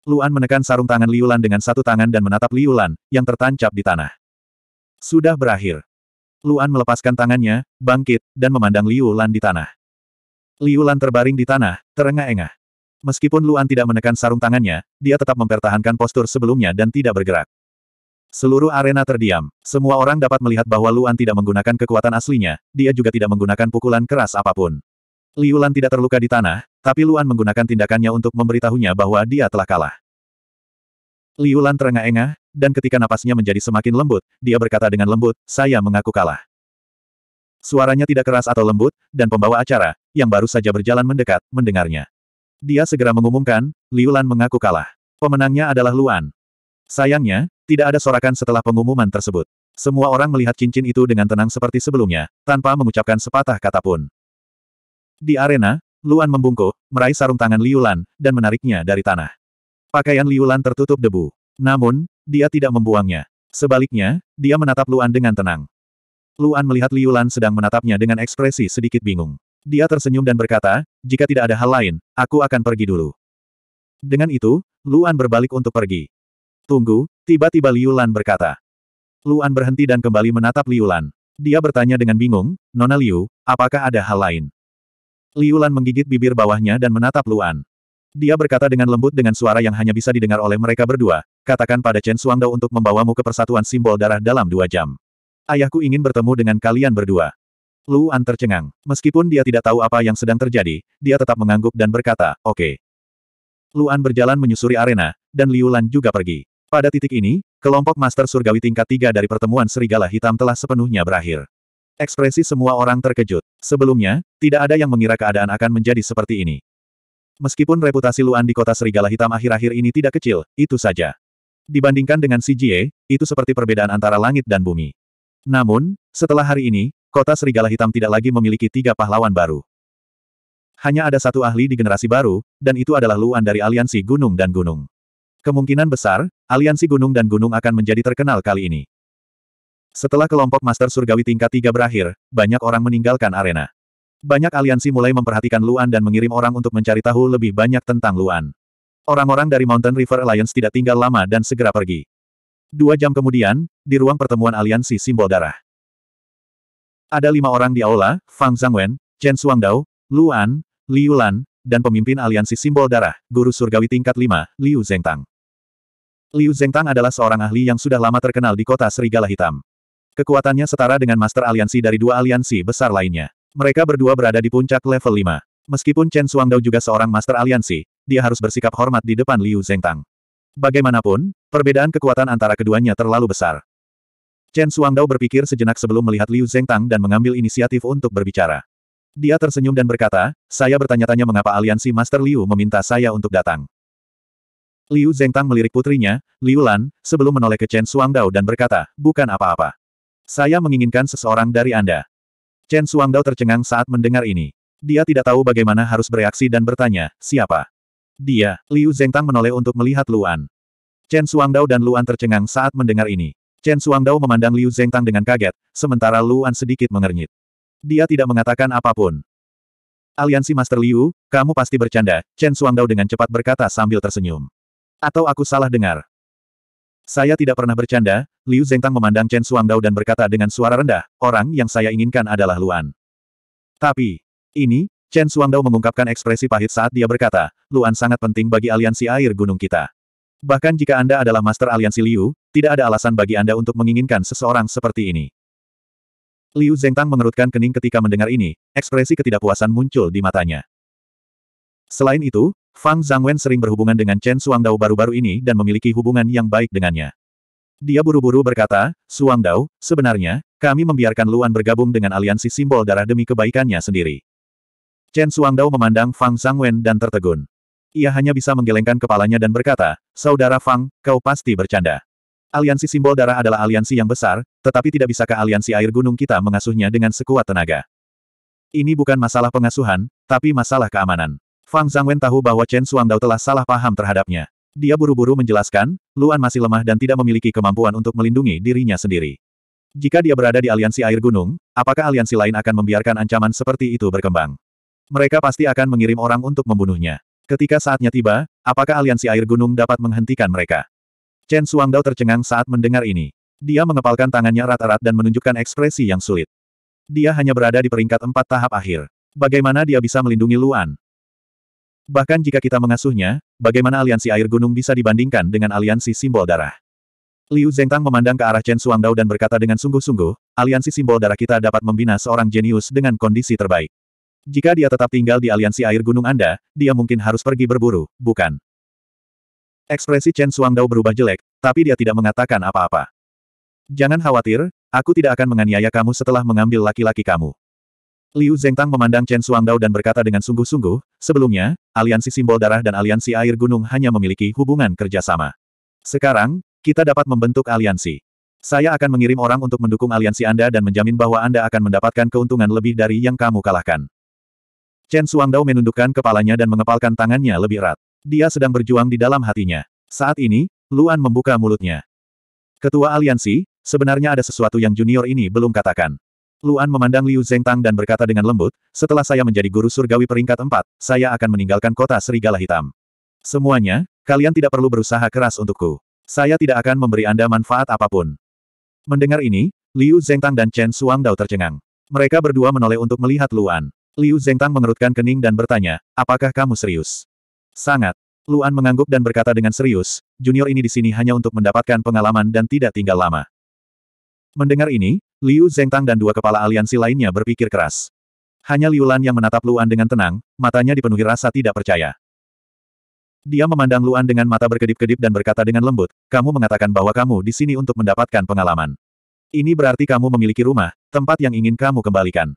Luan menekan sarung tangan Liulan dengan satu tangan dan menatap Liulan, yang tertancap di tanah. Sudah berakhir. Luan melepaskan tangannya, bangkit, dan memandang Liu Lan di tanah. Liu Lan terbaring di tanah, terengah-engah. Meskipun Luan tidak menekan sarung tangannya, dia tetap mempertahankan postur sebelumnya dan tidak bergerak. Seluruh arena terdiam. Semua orang dapat melihat bahwa Luan tidak menggunakan kekuatan aslinya, dia juga tidak menggunakan pukulan keras apapun. Liu Lan tidak terluka di tanah, tapi Luan menggunakan tindakannya untuk memberitahunya bahwa dia telah kalah. Liu Lan terengah-engah, dan ketika napasnya menjadi semakin lembut, dia berkata dengan lembut, saya mengaku kalah. Suaranya tidak keras atau lembut, dan pembawa acara, yang baru saja berjalan mendekat, mendengarnya. Dia segera mengumumkan, Liu Lan mengaku kalah. Pemenangnya adalah Luan. Sayangnya, tidak ada sorakan setelah pengumuman tersebut. Semua orang melihat cincin itu dengan tenang seperti sebelumnya, tanpa mengucapkan sepatah kata pun. Di arena, Luan membungkuk, meraih sarung tangan Liu Lan, dan menariknya dari tanah. Pakaian Liu Lan tertutup debu. Namun, dia tidak membuangnya. Sebaliknya, dia menatap Luan dengan tenang. Luan melihat Liu sedang menatapnya dengan ekspresi sedikit bingung. Dia tersenyum dan berkata, jika tidak ada hal lain, aku akan pergi dulu. Dengan itu, Luan berbalik untuk pergi. Tunggu, tiba-tiba Liu berkata. Luan berhenti dan kembali menatap Liu Dia bertanya dengan bingung, Nona Liu, apakah ada hal lain? Liu menggigit bibir bawahnya dan menatap Luan. Dia berkata dengan lembut dengan suara yang hanya bisa didengar oleh mereka berdua, katakan pada Chen Suangdao untuk membawamu ke persatuan simbol darah dalam dua jam. Ayahku ingin bertemu dengan kalian berdua. Luan tercengang. Meskipun dia tidak tahu apa yang sedang terjadi, dia tetap mengangguk dan berkata, oke. Okay. Luan berjalan menyusuri arena, dan Liu Lan juga pergi. Pada titik ini, kelompok Master Surgawi tingkat tiga dari pertemuan Serigala Hitam telah sepenuhnya berakhir. Ekspresi semua orang terkejut. Sebelumnya, tidak ada yang mengira keadaan akan menjadi seperti ini. Meskipun reputasi Luan di kota Serigala Hitam akhir-akhir ini tidak kecil, itu saja. Dibandingkan dengan si Jie, itu seperti perbedaan antara langit dan bumi. Namun, setelah hari ini, kota Serigala Hitam tidak lagi memiliki tiga pahlawan baru. Hanya ada satu ahli di generasi baru, dan itu adalah Luan dari Aliansi Gunung dan Gunung. Kemungkinan besar, Aliansi Gunung dan Gunung akan menjadi terkenal kali ini. Setelah kelompok Master Surgawi tingkat Tiga berakhir, banyak orang meninggalkan arena. Banyak aliansi mulai memperhatikan Luan dan mengirim orang untuk mencari tahu lebih banyak tentang Luan. Orang-orang dari Mountain River Alliance tidak tinggal lama dan segera pergi. Dua jam kemudian, di ruang pertemuan aliansi simbol darah. Ada lima orang di aula, Fang Zhangwen, Chen Suangdao, Luan, Liu Lan, dan pemimpin aliansi simbol darah, guru surgawi tingkat lima, Liu Zengtang. Liu Zengtang adalah seorang ahli yang sudah lama terkenal di kota Serigala Hitam. Kekuatannya setara dengan master aliansi dari dua aliansi besar lainnya. Mereka berdua berada di puncak level 5. Meskipun Chen Suangdao juga seorang master aliansi, dia harus bersikap hormat di depan Liu Zengtang. Bagaimanapun, perbedaan kekuatan antara keduanya terlalu besar. Chen Suangdao berpikir sejenak sebelum melihat Liu Zengtang dan mengambil inisiatif untuk berbicara. Dia tersenyum dan berkata, saya bertanya-tanya mengapa aliansi Master Liu meminta saya untuk datang. Liu Zengtang melirik putrinya, Liu Lan, sebelum menoleh ke Chen Suangdao dan berkata, bukan apa-apa. Saya menginginkan seseorang dari Anda. Chen Suangdao tercengang saat mendengar ini. Dia tidak tahu bagaimana harus bereaksi dan bertanya, siapa? Dia, Liu Zengtang menoleh untuk melihat Luan. Chen Suangdao dan Luan tercengang saat mendengar ini. Chen Suangdao memandang Liu Zengtang dengan kaget, sementara Luan sedikit mengernyit. Dia tidak mengatakan apapun. Aliansi Master Liu, kamu pasti bercanda, Chen Suangdao dengan cepat berkata sambil tersenyum. Atau aku salah dengar. Saya tidak pernah bercanda, Liu Zengtang memandang Chen Suangdao dan berkata dengan suara rendah, orang yang saya inginkan adalah Luan. Tapi, ini, Chen Suangdao mengungkapkan ekspresi pahit saat dia berkata, Luan sangat penting bagi aliansi air gunung kita. Bahkan jika Anda adalah master aliansi Liu, tidak ada alasan bagi Anda untuk menginginkan seseorang seperti ini. Liu Zengtang mengerutkan kening ketika mendengar ini, ekspresi ketidakpuasan muncul di matanya. Selain itu, Fang Zhangwen sering berhubungan dengan Chen Suangdao baru-baru ini dan memiliki hubungan yang baik dengannya. Dia buru-buru berkata, Suangdao, sebenarnya, kami membiarkan Luan bergabung dengan aliansi simbol darah demi kebaikannya sendiri. Chen Suangdao memandang Fang Zhangwen dan tertegun. Ia hanya bisa menggelengkan kepalanya dan berkata, Saudara Fang, kau pasti bercanda. Aliansi simbol darah adalah aliansi yang besar, tetapi tidak bisakah aliansi air gunung kita mengasuhnya dengan sekuat tenaga. Ini bukan masalah pengasuhan, tapi masalah keamanan. Fang Zangwen tahu bahwa Chen Suangdao telah salah paham terhadapnya. Dia buru-buru menjelaskan, Luan masih lemah dan tidak memiliki kemampuan untuk melindungi dirinya sendiri. Jika dia berada di aliansi air gunung, apakah aliansi lain akan membiarkan ancaman seperti itu berkembang? Mereka pasti akan mengirim orang untuk membunuhnya. Ketika saatnya tiba, apakah aliansi air gunung dapat menghentikan mereka? Chen Suangdao tercengang saat mendengar ini. Dia mengepalkan tangannya rata-rata dan menunjukkan ekspresi yang sulit. Dia hanya berada di peringkat empat tahap akhir. Bagaimana dia bisa melindungi Luan? Bahkan jika kita mengasuhnya, bagaimana aliansi air gunung bisa dibandingkan dengan aliansi simbol darah? Liu Zhengtang memandang ke arah Chen Suangdao dan berkata dengan sungguh-sungguh, aliansi simbol darah kita dapat membina seorang jenius dengan kondisi terbaik. Jika dia tetap tinggal di aliansi air gunung Anda, dia mungkin harus pergi berburu, bukan? Ekspresi Chen Suangdao berubah jelek, tapi dia tidak mengatakan apa-apa. Jangan khawatir, aku tidak akan menganiaya kamu setelah mengambil laki-laki kamu. Liu Zengtang memandang Chen Suangdao dan berkata dengan sungguh-sungguh, sebelumnya, aliansi simbol darah dan aliansi air gunung hanya memiliki hubungan kerjasama. Sekarang, kita dapat membentuk aliansi. Saya akan mengirim orang untuk mendukung aliansi Anda dan menjamin bahwa Anda akan mendapatkan keuntungan lebih dari yang kamu kalahkan. Chen Suangdao menundukkan kepalanya dan mengepalkan tangannya lebih erat. Dia sedang berjuang di dalam hatinya. Saat ini, Luan membuka mulutnya. Ketua aliansi, sebenarnya ada sesuatu yang junior ini belum katakan. Luan memandang Liu Tang dan berkata dengan lembut, setelah saya menjadi guru surgawi peringkat empat, saya akan meninggalkan kota Serigala Hitam. Semuanya, kalian tidak perlu berusaha keras untukku. Saya tidak akan memberi Anda manfaat apapun. Mendengar ini, Liu Tang dan Chen Suang Dao tercengang. Mereka berdua menoleh untuk melihat Luan. Liu Tang mengerutkan kening dan bertanya, apakah kamu serius? Sangat. Luan mengangguk dan berkata dengan serius, junior ini di sini hanya untuk mendapatkan pengalaman dan tidak tinggal lama. Mendengar ini, Liu Zengtang dan dua kepala aliansi lainnya berpikir keras. Hanya Liu Lan yang menatap Luan dengan tenang, matanya dipenuhi rasa tidak percaya. Dia memandang Luan dengan mata berkedip-kedip dan berkata dengan lembut, kamu mengatakan bahwa kamu di sini untuk mendapatkan pengalaman. Ini berarti kamu memiliki rumah, tempat yang ingin kamu kembalikan.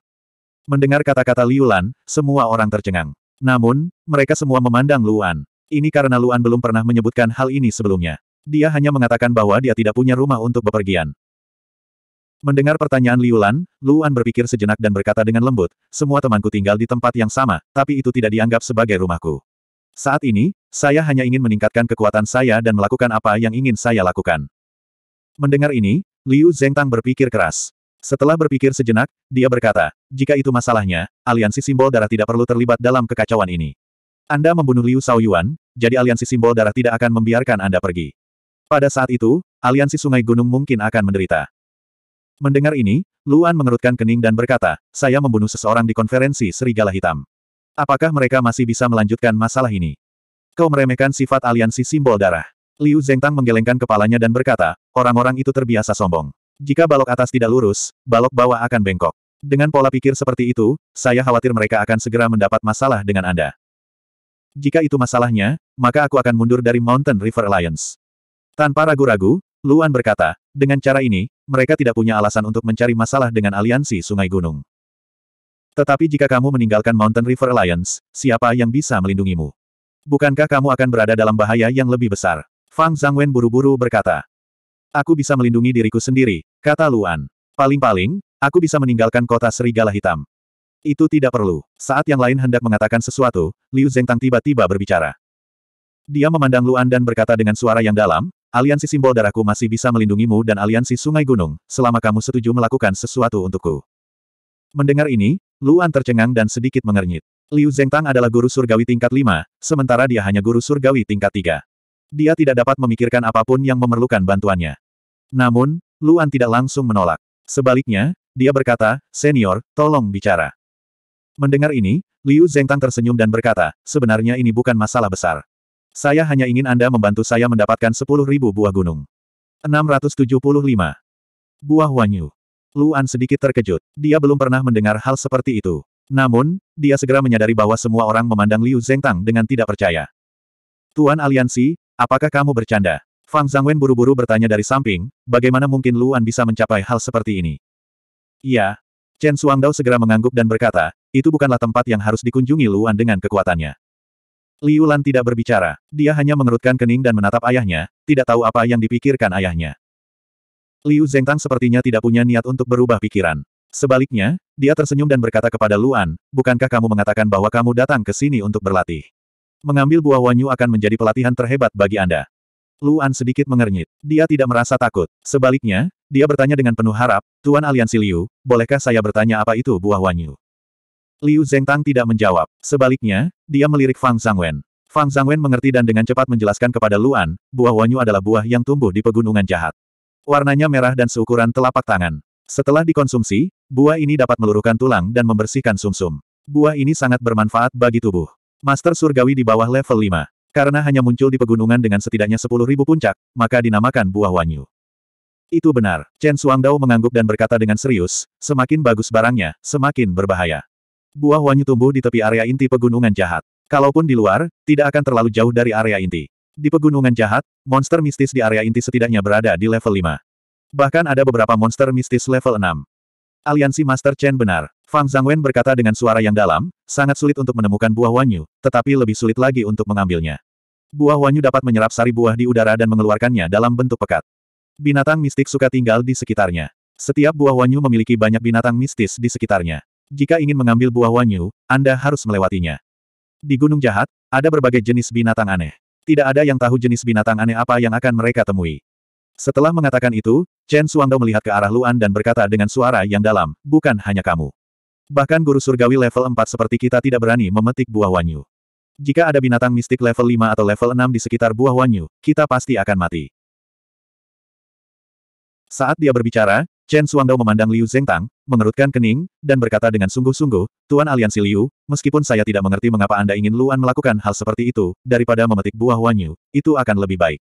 Mendengar kata-kata Liu Lan, semua orang tercengang. Namun, mereka semua memandang Luan. Ini karena Luan belum pernah menyebutkan hal ini sebelumnya. Dia hanya mengatakan bahwa dia tidak punya rumah untuk bepergian. Mendengar pertanyaan Liulan, Luan berpikir sejenak dan berkata dengan lembut, semua temanku tinggal di tempat yang sama, tapi itu tidak dianggap sebagai rumahku. Saat ini, saya hanya ingin meningkatkan kekuatan saya dan melakukan apa yang ingin saya lakukan. Mendengar ini, Liu Zhengtang berpikir keras. Setelah berpikir sejenak, dia berkata, jika itu masalahnya, aliansi simbol darah tidak perlu terlibat dalam kekacauan ini. Anda membunuh Liu Shaoyuan, jadi aliansi simbol darah tidak akan membiarkan Anda pergi. Pada saat itu, aliansi sungai gunung mungkin akan menderita. Mendengar ini, Luan mengerutkan kening dan berkata, saya membunuh seseorang di konferensi Serigala Hitam. Apakah mereka masih bisa melanjutkan masalah ini? Kau meremehkan sifat aliansi simbol darah. Liu Zengtang menggelengkan kepalanya dan berkata, orang-orang itu terbiasa sombong. Jika balok atas tidak lurus, balok bawah akan bengkok. Dengan pola pikir seperti itu, saya khawatir mereka akan segera mendapat masalah dengan Anda. Jika itu masalahnya, maka aku akan mundur dari Mountain River Alliance. Tanpa ragu-ragu, Luan berkata, dengan cara ini, mereka tidak punya alasan untuk mencari masalah dengan aliansi Sungai Gunung. Tetapi jika kamu meninggalkan Mountain River Alliance, siapa yang bisa melindungimu? Bukankah kamu akan berada dalam bahaya yang lebih besar? Fang Zhangwen buru-buru berkata. Aku bisa melindungi diriku sendiri, kata Luan. Paling-paling, aku bisa meninggalkan kota serigala hitam. Itu tidak perlu. Saat yang lain hendak mengatakan sesuatu, Liu Zengtang tiba-tiba berbicara. Dia memandang Luan dan berkata dengan suara yang dalam, aliansi simbol darahku masih bisa melindungimu dan aliansi sungai gunung, selama kamu setuju melakukan sesuatu untukku. Mendengar ini, Luan tercengang dan sedikit mengernyit. Liu Zhengtang adalah guru surgawi tingkat 5, sementara dia hanya guru surgawi tingkat 3. Dia tidak dapat memikirkan apapun yang memerlukan bantuannya. Namun, Luan tidak langsung menolak. Sebaliknya, dia berkata, Senior, tolong bicara. Mendengar ini, Liu Zhengtang tersenyum dan berkata, sebenarnya ini bukan masalah besar. Saya hanya ingin Anda membantu saya mendapatkan 10.000 buah gunung. 675. Buah Wanyu. Luan sedikit terkejut. Dia belum pernah mendengar hal seperti itu. Namun, dia segera menyadari bahwa semua orang memandang Liu Zhengtang dengan tidak percaya. Tuan Aliansi, apakah kamu bercanda? Fang Zangwen buru-buru bertanya dari samping, bagaimana mungkin Luan bisa mencapai hal seperti ini? Iya. Chen Suangdao segera mengangguk dan berkata, itu bukanlah tempat yang harus dikunjungi Luan dengan kekuatannya. Liu Lan tidak berbicara, dia hanya mengerutkan kening dan menatap ayahnya, tidak tahu apa yang dipikirkan ayahnya. Liu Zhengtang sepertinya tidak punya niat untuk berubah pikiran. Sebaliknya, dia tersenyum dan berkata kepada Luan, bukankah kamu mengatakan bahwa kamu datang ke sini untuk berlatih? Mengambil buah wanyu akan menjadi pelatihan terhebat bagi Anda. Luan sedikit mengernyit. Dia tidak merasa takut. Sebaliknya, dia bertanya dengan penuh harap, Tuan Aliansi Liu, bolehkah saya bertanya apa itu buah wanyu? Liu Zhengtang tidak menjawab. Sebaliknya, dia melirik Fang Zangwen. Fang Zangwen mengerti dan dengan cepat menjelaskan kepada Luan, buah wanyu adalah buah yang tumbuh di pegunungan jahat. Warnanya merah dan seukuran telapak tangan. Setelah dikonsumsi, buah ini dapat meluruhkan tulang dan membersihkan sumsum. Buah ini sangat bermanfaat bagi tubuh. Master surgawi di bawah level 5. Karena hanya muncul di pegunungan dengan setidaknya 10.000 puncak, maka dinamakan buah wanyu. Itu benar. Chen Suangdao mengangguk dan berkata dengan serius, semakin bagus barangnya, semakin berbahaya. Buah wanyu tumbuh di tepi area inti pegunungan jahat. Kalaupun di luar, tidak akan terlalu jauh dari area inti. Di pegunungan jahat, monster mistis di area inti setidaknya berada di level 5. Bahkan ada beberapa monster mistis level 6. Aliansi Master Chen benar. Fang Zhangwen berkata dengan suara yang dalam, sangat sulit untuk menemukan buah wanyu, tetapi lebih sulit lagi untuk mengambilnya. Buah wanyu dapat menyerap sari buah di udara dan mengeluarkannya dalam bentuk pekat. Binatang mistik suka tinggal di sekitarnya. Setiap buah wanyu memiliki banyak binatang mistis di sekitarnya. Jika ingin mengambil buah wanyu, Anda harus melewatinya. Di Gunung Jahat, ada berbagai jenis binatang aneh. Tidak ada yang tahu jenis binatang aneh apa yang akan mereka temui. Setelah mengatakan itu, Chen Suangdao melihat ke arah Luan dan berkata dengan suara yang dalam, bukan hanya kamu. Bahkan guru surgawi level 4 seperti kita tidak berani memetik buah wanyu. Jika ada binatang mistik level 5 atau level 6 di sekitar buah wanyu, kita pasti akan mati. Saat dia berbicara, Chen Suangdao memandang Liu Zengtang, mengerutkan kening, dan berkata dengan sungguh-sungguh, Tuan Aliansi Liu, meskipun saya tidak mengerti mengapa Anda ingin Luan melakukan hal seperti itu, daripada memetik buah Wanyu, itu akan lebih baik.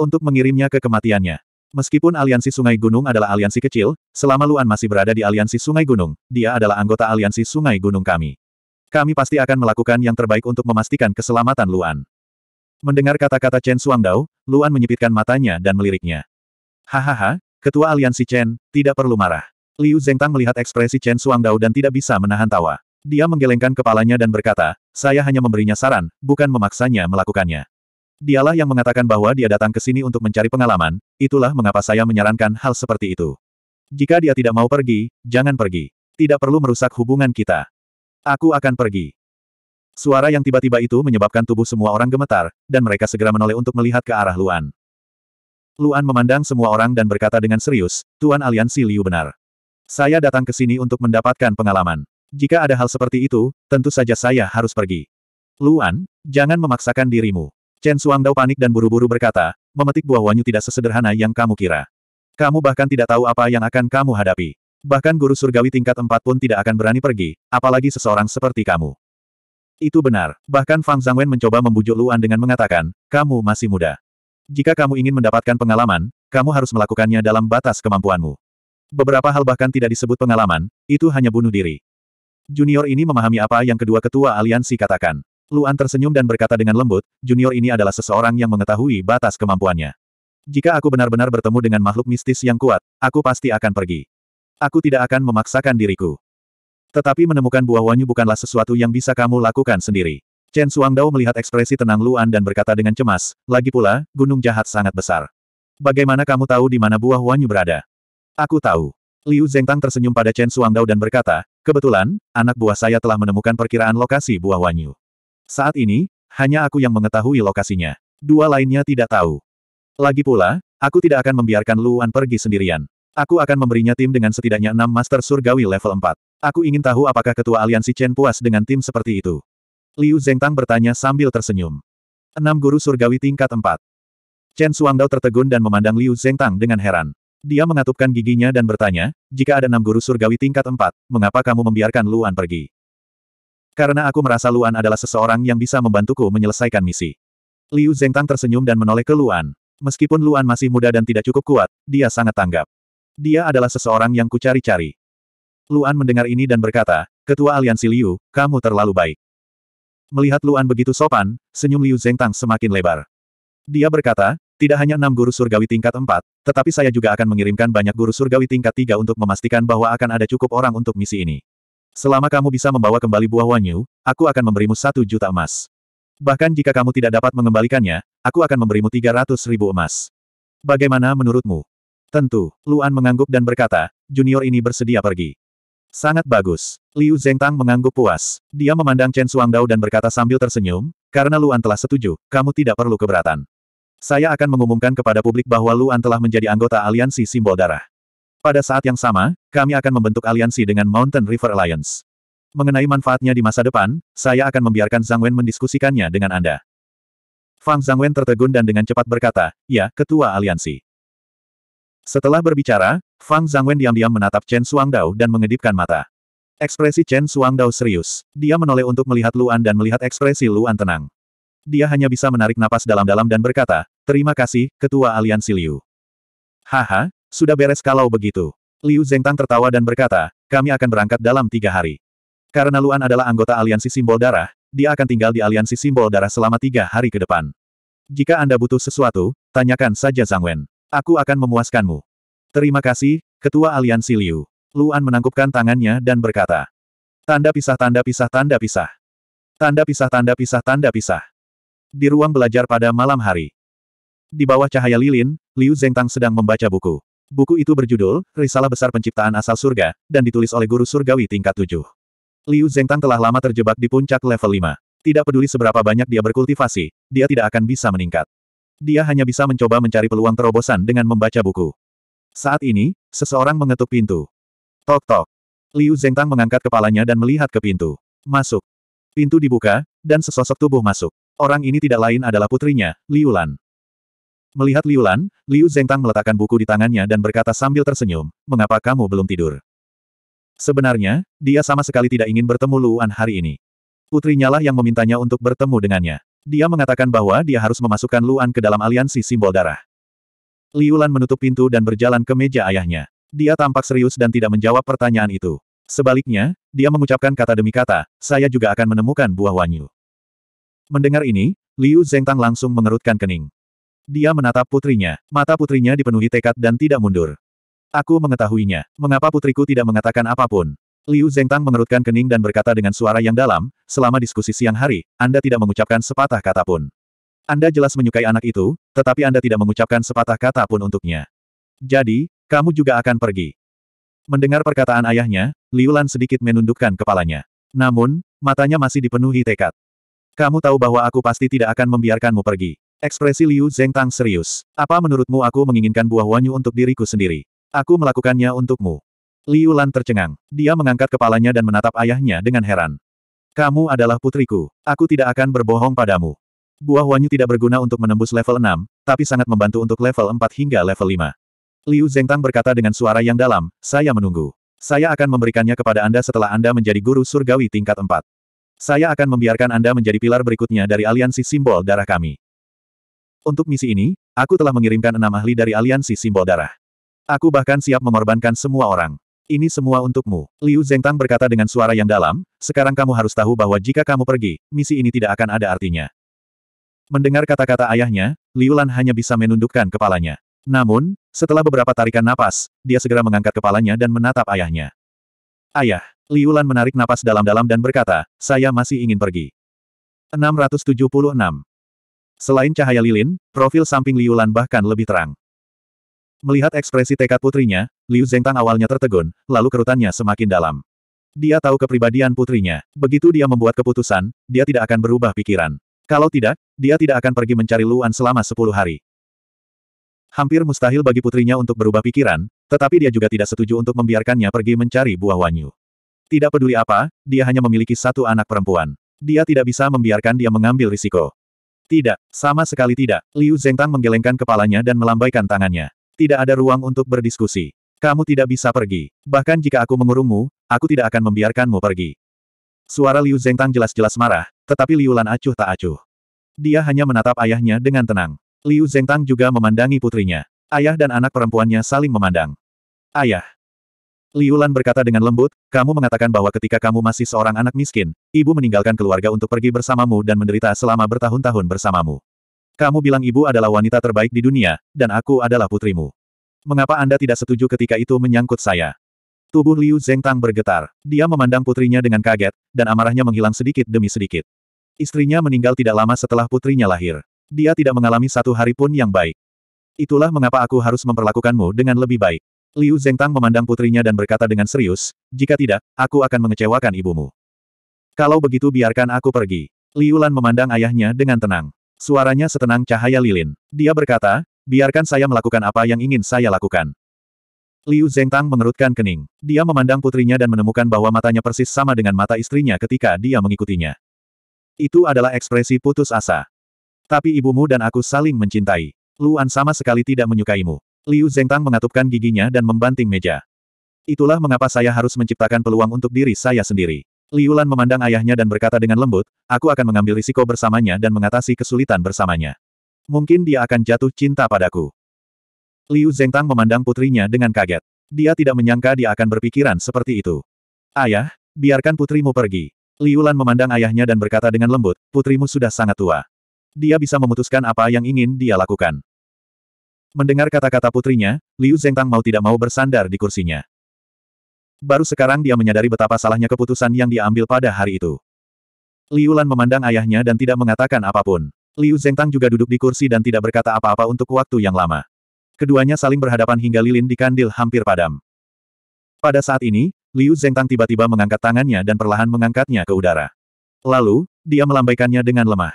Untuk mengirimnya ke kematiannya. Meskipun Aliansi Sungai Gunung adalah aliansi kecil, selama Luan masih berada di Aliansi Sungai Gunung, dia adalah anggota Aliansi Sungai Gunung kami. Kami pasti akan melakukan yang terbaik untuk memastikan keselamatan Luan. Mendengar kata-kata Chen Suangdao, Luan menyipitkan matanya dan meliriknya. Hahaha, Ketua aliansi Chen, tidak perlu marah. Liu Zengtang melihat ekspresi Chen Suang Suangdao dan tidak bisa menahan tawa. Dia menggelengkan kepalanya dan berkata, saya hanya memberinya saran, bukan memaksanya melakukannya. Dialah yang mengatakan bahwa dia datang ke sini untuk mencari pengalaman, itulah mengapa saya menyarankan hal seperti itu. Jika dia tidak mau pergi, jangan pergi. Tidak perlu merusak hubungan kita. Aku akan pergi. Suara yang tiba-tiba itu menyebabkan tubuh semua orang gemetar, dan mereka segera menoleh untuk melihat ke arah Luan. Luan memandang semua orang dan berkata dengan serius, Tuan Aliansi Liu benar. Saya datang ke sini untuk mendapatkan pengalaman. Jika ada hal seperti itu, tentu saja saya harus pergi. Luan, jangan memaksakan dirimu. Chen Suangdao panik dan buru-buru berkata, memetik buah wanyu tidak sesederhana yang kamu kira. Kamu bahkan tidak tahu apa yang akan kamu hadapi. Bahkan guru surgawi tingkat empat pun tidak akan berani pergi, apalagi seseorang seperti kamu. Itu benar, bahkan Fang Zhangwen mencoba membujuk Luan dengan mengatakan, kamu masih muda. Jika kamu ingin mendapatkan pengalaman, kamu harus melakukannya dalam batas kemampuanmu. Beberapa hal bahkan tidak disebut pengalaman, itu hanya bunuh diri. Junior ini memahami apa yang kedua ketua aliansi katakan. Luan tersenyum dan berkata dengan lembut, junior ini adalah seseorang yang mengetahui batas kemampuannya. Jika aku benar-benar bertemu dengan makhluk mistis yang kuat, aku pasti akan pergi. Aku tidak akan memaksakan diriku. Tetapi menemukan buah wanyu bukanlah sesuatu yang bisa kamu lakukan sendiri. Chen Suangdao melihat ekspresi tenang Luan dan berkata dengan cemas, lagi pula, gunung jahat sangat besar. Bagaimana kamu tahu di mana buah Wanyu berada? Aku tahu. Liu Zengtang tersenyum pada Chen Suangdao dan berkata, kebetulan, anak buah saya telah menemukan perkiraan lokasi buah Wanyu. Saat ini, hanya aku yang mengetahui lokasinya. Dua lainnya tidak tahu. Lagi pula, aku tidak akan membiarkan Luan pergi sendirian. Aku akan memberinya tim dengan setidaknya enam Master Surgawi level 4. Aku ingin tahu apakah Ketua Aliansi Chen puas dengan tim seperti itu. Liu Zhengtang bertanya sambil tersenyum. Enam guru surgawi tingkat empat. Chen Suangdao tertegun dan memandang Liu Zhengtang dengan heran. Dia mengatupkan giginya dan bertanya, jika ada enam guru surgawi tingkat empat, mengapa kamu membiarkan Luan pergi? Karena aku merasa Luan adalah seseorang yang bisa membantuku menyelesaikan misi. Liu Zhengtang tersenyum dan menoleh ke Luan. Meskipun Luan masih muda dan tidak cukup kuat, dia sangat tanggap. Dia adalah seseorang yang kucari-cari. Luan mendengar ini dan berkata, Ketua Aliansi Liu, kamu terlalu baik. Melihat Luan begitu sopan, senyum Liu Zhengtang semakin lebar. Dia berkata, tidak hanya enam guru surgawi tingkat empat, tetapi saya juga akan mengirimkan banyak guru surgawi tingkat tiga untuk memastikan bahwa akan ada cukup orang untuk misi ini. Selama kamu bisa membawa kembali buah wanyu, aku akan memberimu satu juta emas. Bahkan jika kamu tidak dapat mengembalikannya, aku akan memberimu tiga ratus ribu emas. Bagaimana menurutmu? Tentu, Luan mengangguk dan berkata, junior ini bersedia pergi. Sangat bagus. Liu Zhengtang mengangguk puas. Dia memandang Chen Suangdao dan berkata sambil tersenyum, karena Luan telah setuju, kamu tidak perlu keberatan. Saya akan mengumumkan kepada publik bahwa Luan telah menjadi anggota aliansi simbol darah. Pada saat yang sama, kami akan membentuk aliansi dengan Mountain River Alliance. Mengenai manfaatnya di masa depan, saya akan membiarkan Zhang Wen mendiskusikannya dengan Anda. Fang Zhang Wen tertegun dan dengan cepat berkata, ya, ketua aliansi. Setelah berbicara, Fang Zhangwen diam-diam menatap Chen Suangdao dan mengedipkan mata. Ekspresi Chen Suangdao serius. Dia menoleh untuk melihat Luan dan melihat ekspresi Luan tenang. Dia hanya bisa menarik napas dalam-dalam dan berkata, Terima kasih, Ketua Aliansi Liu. Haha, sudah beres kalau begitu. Liu Zengtang tertawa dan berkata, kami akan berangkat dalam tiga hari. Karena Luan adalah anggota aliansi simbol darah, dia akan tinggal di aliansi simbol darah selama tiga hari ke depan. Jika Anda butuh sesuatu, tanyakan saja Zhang Wen. Aku akan memuaskanmu. Terima kasih, Ketua Aliansi Liu. Luan menangkupkan tangannya dan berkata. Tanda pisah tanda pisah tanda pisah. Tanda pisah tanda pisah tanda pisah. Di ruang belajar pada malam hari. Di bawah cahaya lilin, Liu Zhengtang sedang membaca buku. Buku itu berjudul, Risalah Besar Penciptaan Asal Surga, dan ditulis oleh guru surgawi tingkat 7. Liu Zhengtang telah lama terjebak di puncak level 5. Tidak peduli seberapa banyak dia berkultivasi, dia tidak akan bisa meningkat. Dia hanya bisa mencoba mencari peluang terobosan dengan membaca buku. Saat ini, seseorang mengetuk pintu. Tok-tok. Liu Zhengtang mengangkat kepalanya dan melihat ke pintu. Masuk. Pintu dibuka, dan sesosok tubuh masuk. Orang ini tidak lain adalah putrinya, Liu Lan. Melihat Liu Lan, Liu Zhengtang meletakkan buku di tangannya dan berkata sambil tersenyum, mengapa kamu belum tidur? Sebenarnya, dia sama sekali tidak ingin bertemu Luan hari ini. Putrinya lah yang memintanya untuk bertemu dengannya. Dia mengatakan bahwa dia harus memasukkan Luan ke dalam aliansi simbol darah. Liulan menutup pintu dan berjalan ke meja ayahnya. Dia tampak serius dan tidak menjawab pertanyaan itu. Sebaliknya, dia mengucapkan kata demi kata, saya juga akan menemukan buah wanyu. Mendengar ini, Liu Zengtang langsung mengerutkan kening. Dia menatap putrinya. Mata putrinya dipenuhi tekad dan tidak mundur. Aku mengetahuinya. Mengapa putriku tidak mengatakan apapun? Liu Zengtang mengerutkan kening dan berkata dengan suara yang dalam, selama diskusi siang hari, Anda tidak mengucapkan sepatah kata pun. Anda jelas menyukai anak itu, tetapi Anda tidak mengucapkan sepatah kata pun untuknya. Jadi, kamu juga akan pergi. Mendengar perkataan ayahnya, Liu Lan sedikit menundukkan kepalanya. Namun, matanya masih dipenuhi tekad. Kamu tahu bahwa aku pasti tidak akan membiarkanmu pergi. Ekspresi Liu Zengtang serius. Apa menurutmu aku menginginkan buah wanyu untuk diriku sendiri? Aku melakukannya untukmu. Liu Lan tercengang. Dia mengangkat kepalanya dan menatap ayahnya dengan heran. Kamu adalah putriku. Aku tidak akan berbohong padamu. Buah Wanyu tidak berguna untuk menembus level 6, tapi sangat membantu untuk level 4 hingga level 5. Liu Zengtang berkata dengan suara yang dalam, saya menunggu. Saya akan memberikannya kepada Anda setelah Anda menjadi guru surgawi tingkat 4. Saya akan membiarkan Anda menjadi pilar berikutnya dari aliansi simbol darah kami. Untuk misi ini, aku telah mengirimkan enam ahli dari aliansi simbol darah. Aku bahkan siap mengorbankan semua orang. Ini semua untukmu. Liu Zengtang berkata dengan suara yang dalam, sekarang kamu harus tahu bahwa jika kamu pergi, misi ini tidak akan ada artinya. Mendengar kata-kata ayahnya, Liu Lan hanya bisa menundukkan kepalanya. Namun, setelah beberapa tarikan napas, dia segera mengangkat kepalanya dan menatap ayahnya. Ayah, Liu Lan menarik napas dalam-dalam dan berkata, saya masih ingin pergi. 676. Selain cahaya lilin, profil samping Liu Lan bahkan lebih terang. Melihat ekspresi tekad putrinya, Liu Zengtang awalnya tertegun, lalu kerutannya semakin dalam. Dia tahu kepribadian putrinya. Begitu dia membuat keputusan, dia tidak akan berubah pikiran. Kalau tidak, dia tidak akan pergi mencari Luan selama sepuluh hari. Hampir mustahil bagi putrinya untuk berubah pikiran, tetapi dia juga tidak setuju untuk membiarkannya pergi mencari buah wanyu. Tidak peduli apa, dia hanya memiliki satu anak perempuan. Dia tidak bisa membiarkan dia mengambil risiko. Tidak, sama sekali tidak. Liu Zengtang menggelengkan kepalanya dan melambaikan tangannya. Tidak ada ruang untuk berdiskusi. Kamu tidak bisa pergi. Bahkan jika aku mengurungmu, aku tidak akan membiarkanmu pergi. Suara Liu Zengtang jelas-jelas marah, tetapi Liu Lan acuh tak acuh. Dia hanya menatap ayahnya dengan tenang. Liu Zengtang juga memandangi putrinya. Ayah dan anak perempuannya saling memandang. Ayah. Liu Lan berkata dengan lembut, kamu mengatakan bahwa ketika kamu masih seorang anak miskin, ibu meninggalkan keluarga untuk pergi bersamamu dan menderita selama bertahun-tahun bersamamu. Kamu bilang ibu adalah wanita terbaik di dunia, dan aku adalah putrimu. Mengapa Anda tidak setuju ketika itu menyangkut saya? Tubuh Liu Tang bergetar. Dia memandang putrinya dengan kaget, dan amarahnya menghilang sedikit demi sedikit. Istrinya meninggal tidak lama setelah putrinya lahir. Dia tidak mengalami satu hari pun yang baik. Itulah mengapa aku harus memperlakukanmu dengan lebih baik. Liu Tang memandang putrinya dan berkata dengan serius, jika tidak, aku akan mengecewakan ibumu. Kalau begitu biarkan aku pergi. Liu Lan memandang ayahnya dengan tenang. Suaranya setenang cahaya lilin. Dia berkata, biarkan saya melakukan apa yang ingin saya lakukan. Liu Zhengtang mengerutkan kening. Dia memandang putrinya dan menemukan bahwa matanya persis sama dengan mata istrinya ketika dia mengikutinya. Itu adalah ekspresi putus asa. Tapi ibumu dan aku saling mencintai. Luan sama sekali tidak menyukaimu. Liu Zhengtang mengatupkan giginya dan membanting meja. Itulah mengapa saya harus menciptakan peluang untuk diri saya sendiri. Liulan memandang ayahnya dan berkata dengan lembut, aku akan mengambil risiko bersamanya dan mengatasi kesulitan bersamanya. Mungkin dia akan jatuh cinta padaku. Liu Zengtang memandang putrinya dengan kaget. Dia tidak menyangka dia akan berpikiran seperti itu. Ayah, biarkan putrimu pergi. Liulan memandang ayahnya dan berkata dengan lembut, putrimu sudah sangat tua. Dia bisa memutuskan apa yang ingin dia lakukan. Mendengar kata-kata putrinya, Liu Zengtang mau tidak mau bersandar di kursinya. Baru sekarang dia menyadari betapa salahnya keputusan yang diambil pada hari itu. Liu Lan memandang ayahnya dan tidak mengatakan apapun. Liu Zhengtang juga duduk di kursi dan tidak berkata apa-apa untuk waktu yang lama. Keduanya saling berhadapan hingga lilin di kandil hampir padam. Pada saat ini, Liu Zhengtang tiba-tiba mengangkat tangannya dan perlahan mengangkatnya ke udara. Lalu, dia melambaikannya dengan lemah.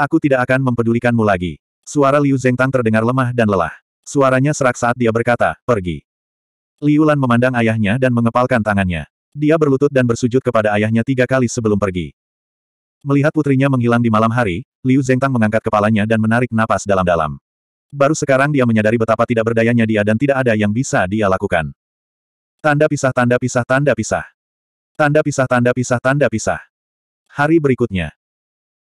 Aku tidak akan mempedulikanmu lagi. Suara Liu Zhengtang terdengar lemah dan lelah. Suaranya serak saat dia berkata, pergi. Liu Lan memandang ayahnya dan mengepalkan tangannya. Dia berlutut dan bersujud kepada ayahnya tiga kali sebelum pergi. Melihat putrinya menghilang di malam hari, Liu Zengtang mengangkat kepalanya dan menarik napas dalam-dalam. Baru sekarang dia menyadari betapa tidak berdayanya dia dan tidak ada yang bisa dia lakukan. Tanda pisah tanda pisah tanda pisah. Tanda pisah tanda pisah tanda pisah. Hari berikutnya.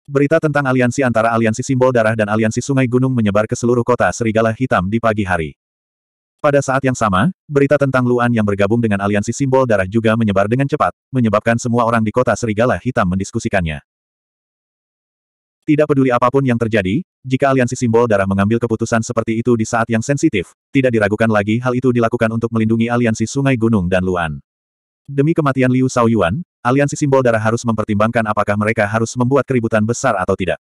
Berita tentang aliansi antara aliansi simbol darah dan aliansi sungai gunung menyebar ke seluruh kota Serigala Hitam di pagi hari. Pada saat yang sama, berita tentang Luan yang bergabung dengan aliansi simbol darah juga menyebar dengan cepat, menyebabkan semua orang di kota Serigala Hitam mendiskusikannya. Tidak peduli apapun yang terjadi, jika aliansi simbol darah mengambil keputusan seperti itu di saat yang sensitif, tidak diragukan lagi hal itu dilakukan untuk melindungi aliansi Sungai Gunung dan Luan. Demi kematian Liu Shaoyuan, aliansi simbol darah harus mempertimbangkan apakah mereka harus membuat keributan besar atau tidak.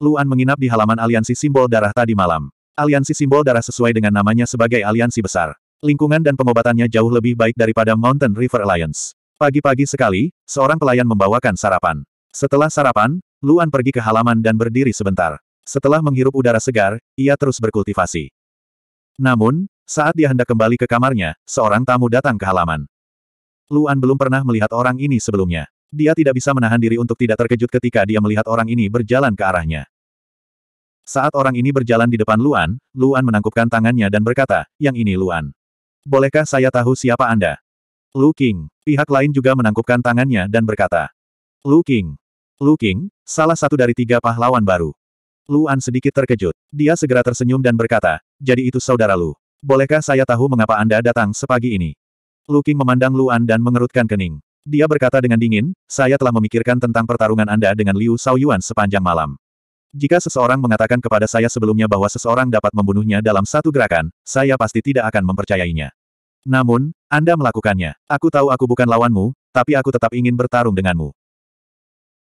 Luan menginap di halaman aliansi simbol darah tadi malam. Aliansi simbol darah sesuai dengan namanya sebagai aliansi besar. Lingkungan dan pengobatannya jauh lebih baik daripada Mountain River Alliance. Pagi-pagi sekali, seorang pelayan membawakan sarapan. Setelah sarapan, Luan pergi ke halaman dan berdiri sebentar. Setelah menghirup udara segar, ia terus berkultivasi. Namun, saat dia hendak kembali ke kamarnya, seorang tamu datang ke halaman. Luan belum pernah melihat orang ini sebelumnya. Dia tidak bisa menahan diri untuk tidak terkejut ketika dia melihat orang ini berjalan ke arahnya. Saat orang ini berjalan di depan Luan, Luan menangkupkan tangannya dan berkata, yang ini Luan. Bolehkah saya tahu siapa Anda? Lu King. Pihak lain juga menangkupkan tangannya dan berkata, Lu King. Lu King, salah satu dari tiga pahlawan baru. Luan sedikit terkejut. Dia segera tersenyum dan berkata, jadi itu saudara Lu. Bolehkah saya tahu mengapa Anda datang sepagi ini? Lu King memandang Luan dan mengerutkan kening. Dia berkata dengan dingin, saya telah memikirkan tentang pertarungan Anda dengan Liu Shaoyuan sepanjang malam. Jika seseorang mengatakan kepada saya sebelumnya bahwa seseorang dapat membunuhnya dalam satu gerakan, saya pasti tidak akan mempercayainya. Namun, Anda melakukannya. Aku tahu aku bukan lawanmu, tapi aku tetap ingin bertarung denganmu.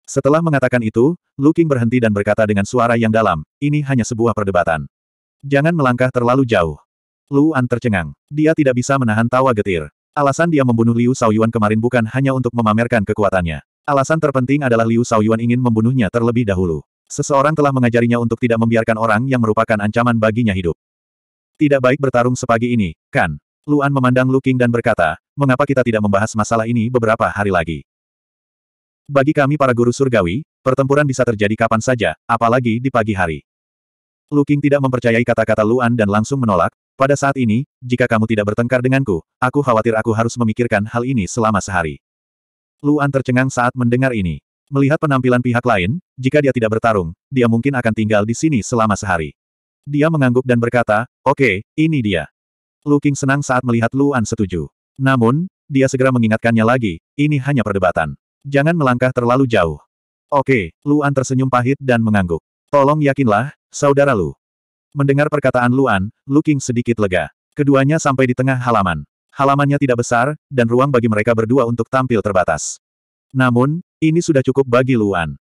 Setelah mengatakan itu, Lu berhenti dan berkata dengan suara yang dalam, ini hanya sebuah perdebatan. Jangan melangkah terlalu jauh. Luan tercengang. Dia tidak bisa menahan tawa getir. Alasan dia membunuh Liu Shaoyuan kemarin bukan hanya untuk memamerkan kekuatannya. Alasan terpenting adalah Liu Shaoyuan ingin membunuhnya terlebih dahulu. Seseorang telah mengajarinya untuk tidak membiarkan orang yang merupakan ancaman baginya hidup. Tidak baik bertarung sepagi ini, kan? Luan memandang Lu dan berkata, mengapa kita tidak membahas masalah ini beberapa hari lagi? Bagi kami para guru surgawi, pertempuran bisa terjadi kapan saja, apalagi di pagi hari. Lu tidak mempercayai kata-kata Luan dan langsung menolak, pada saat ini, jika kamu tidak bertengkar denganku, aku khawatir aku harus memikirkan hal ini selama sehari. Luan tercengang saat mendengar ini. Melihat penampilan pihak lain, jika dia tidak bertarung, dia mungkin akan tinggal di sini selama sehari. Dia mengangguk dan berkata, oke, okay, ini dia. Lu King senang saat melihat Luan setuju. Namun, dia segera mengingatkannya lagi, ini hanya perdebatan. Jangan melangkah terlalu jauh. Oke, okay, Luan tersenyum pahit dan mengangguk. Tolong yakinlah, saudara Lu. Mendengar perkataan Luan, Lu King sedikit lega. Keduanya sampai di tengah halaman. Halamannya tidak besar, dan ruang bagi mereka berdua untuk tampil terbatas. Namun, ini sudah cukup bagi Luan.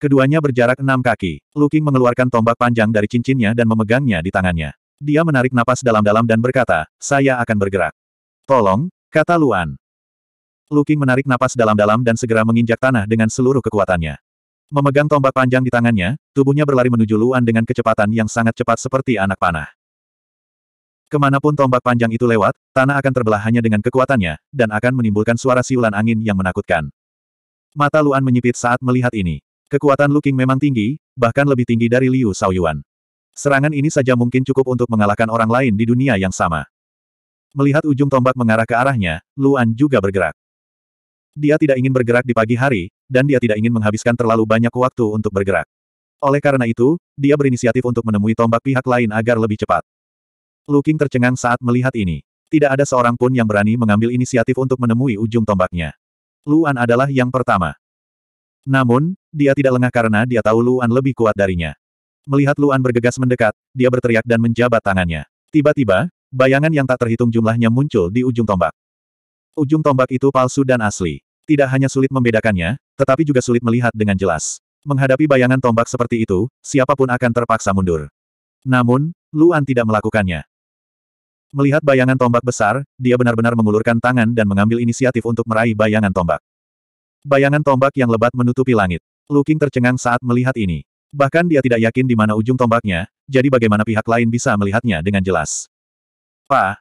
Keduanya berjarak enam kaki. Luking mengeluarkan tombak panjang dari cincinnya dan memegangnya di tangannya. Dia menarik napas dalam-dalam dan berkata, saya akan bergerak. Tolong, kata Luan. Luking menarik napas dalam-dalam dan segera menginjak tanah dengan seluruh kekuatannya. Memegang tombak panjang di tangannya, tubuhnya berlari menuju Luan dengan kecepatan yang sangat cepat seperti anak panah. Kemanapun tombak panjang itu lewat, tanah akan terbelah hanya dengan kekuatannya, dan akan menimbulkan suara siulan angin yang menakutkan. Mata Luan menyipit saat melihat ini. Kekuatan Lu King memang tinggi, bahkan lebih tinggi dari Liu Shaoyuan. Serangan ini saja mungkin cukup untuk mengalahkan orang lain di dunia yang sama. Melihat ujung tombak mengarah ke arahnya, Luan juga bergerak. Dia tidak ingin bergerak di pagi hari, dan dia tidak ingin menghabiskan terlalu banyak waktu untuk bergerak. Oleh karena itu, dia berinisiatif untuk menemui tombak pihak lain agar lebih cepat. Lu King tercengang saat melihat ini. Tidak ada seorang pun yang berani mengambil inisiatif untuk menemui ujung tombaknya. Luan adalah yang pertama. Namun, dia tidak lengah karena dia tahu Luan lebih kuat darinya. Melihat Luan bergegas mendekat, dia berteriak dan menjabat tangannya. Tiba-tiba, bayangan yang tak terhitung jumlahnya muncul di ujung tombak. Ujung tombak itu palsu dan asli. Tidak hanya sulit membedakannya, tetapi juga sulit melihat dengan jelas. Menghadapi bayangan tombak seperti itu, siapapun akan terpaksa mundur. Namun, Luan tidak melakukannya. Melihat bayangan tombak besar, dia benar-benar mengulurkan tangan dan mengambil inisiatif untuk meraih bayangan tombak. Bayangan tombak yang lebat menutupi langit. Luking tercengang saat melihat ini. Bahkan dia tidak yakin di mana ujung tombaknya, jadi bagaimana pihak lain bisa melihatnya dengan jelas. Pa.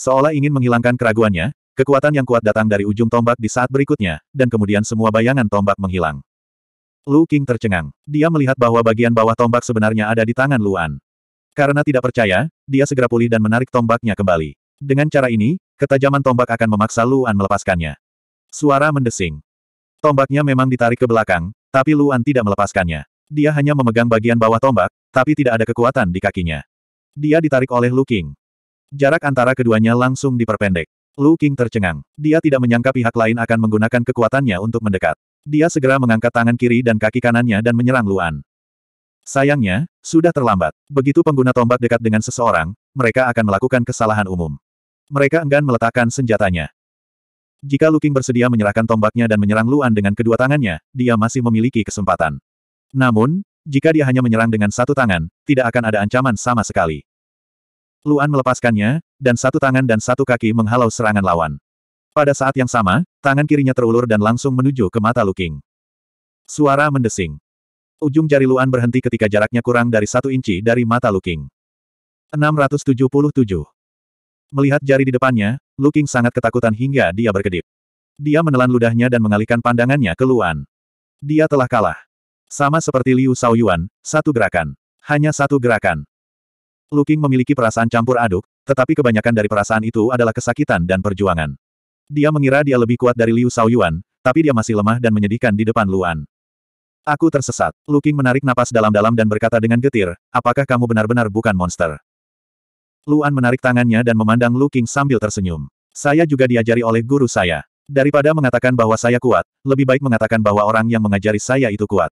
Seolah ingin menghilangkan keraguannya, kekuatan yang kuat datang dari ujung tombak di saat berikutnya, dan kemudian semua bayangan tombak menghilang. Lu King tercengang. Dia melihat bahwa bagian bawah tombak sebenarnya ada di tangan Luan. Karena tidak percaya, dia segera pulih dan menarik tombaknya kembali. Dengan cara ini, ketajaman tombak akan memaksa Luan melepaskannya. Suara mendesing. Tombaknya memang ditarik ke belakang, tapi Luan tidak melepaskannya. Dia hanya memegang bagian bawah tombak, tapi tidak ada kekuatan di kakinya. Dia ditarik oleh Lu King. Jarak antara keduanya langsung diperpendek. Lu King tercengang. Dia tidak menyangka pihak lain akan menggunakan kekuatannya untuk mendekat. Dia segera mengangkat tangan kiri dan kaki kanannya dan menyerang Luan. Sayangnya, sudah terlambat. Begitu pengguna tombak dekat dengan seseorang, mereka akan melakukan kesalahan umum. Mereka enggan meletakkan senjatanya. Jika Luking bersedia menyerahkan tombaknya dan menyerang Luan dengan kedua tangannya, dia masih memiliki kesempatan. Namun, jika dia hanya menyerang dengan satu tangan, tidak akan ada ancaman sama sekali. Luan melepaskannya, dan satu tangan dan satu kaki menghalau serangan lawan. Pada saat yang sama, tangan kirinya terulur dan langsung menuju ke mata Luking. Suara mendesing. Ujung jari Luan berhenti ketika jaraknya kurang dari satu inci dari mata Luking. 677. Melihat jari di depannya, Luking sangat ketakutan hingga dia berkedip. Dia menelan ludahnya dan mengalihkan pandangannya ke Luan. Dia telah kalah. Sama seperti Liu Shaoyuan, satu gerakan. Hanya satu gerakan. Luking memiliki perasaan campur aduk, tetapi kebanyakan dari perasaan itu adalah kesakitan dan perjuangan. Dia mengira dia lebih kuat dari Liu Shaoyuan, tapi dia masih lemah dan menyedihkan di depan Luan. Aku tersesat. Luking menarik napas dalam-dalam dan berkata dengan getir, apakah kamu benar-benar bukan monster? Luan menarik tangannya dan memandang Luking sambil tersenyum. Saya juga diajari oleh guru saya. Daripada mengatakan bahwa saya kuat, lebih baik mengatakan bahwa orang yang mengajari saya itu kuat.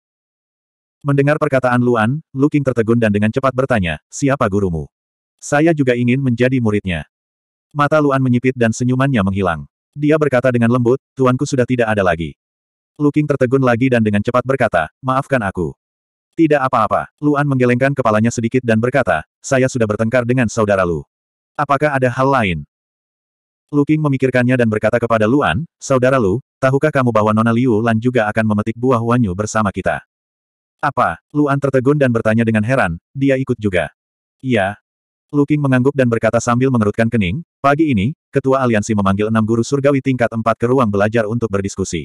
Mendengar perkataan Luan, Luking tertegun dan dengan cepat bertanya, siapa gurumu? Saya juga ingin menjadi muridnya. Mata Luan menyipit dan senyumannya menghilang. Dia berkata dengan lembut, tuanku sudah tidak ada lagi. Luking tertegun lagi dan dengan cepat berkata, maafkan aku. Tidak apa-apa, Luan menggelengkan kepalanya sedikit dan berkata, saya sudah bertengkar dengan saudara Lu. Apakah ada hal lain? Luking memikirkannya dan berkata kepada Luan, saudara Lu, tahukah kamu bahwa Nona Liu Lan juga akan memetik buah wanyu bersama kita? Apa? Luan tertegun dan bertanya dengan heran, dia ikut juga. Iya. Luking mengangguk dan berkata sambil mengerutkan kening, pagi ini, Ketua Aliansi memanggil enam guru surgawi tingkat empat ke ruang belajar untuk berdiskusi.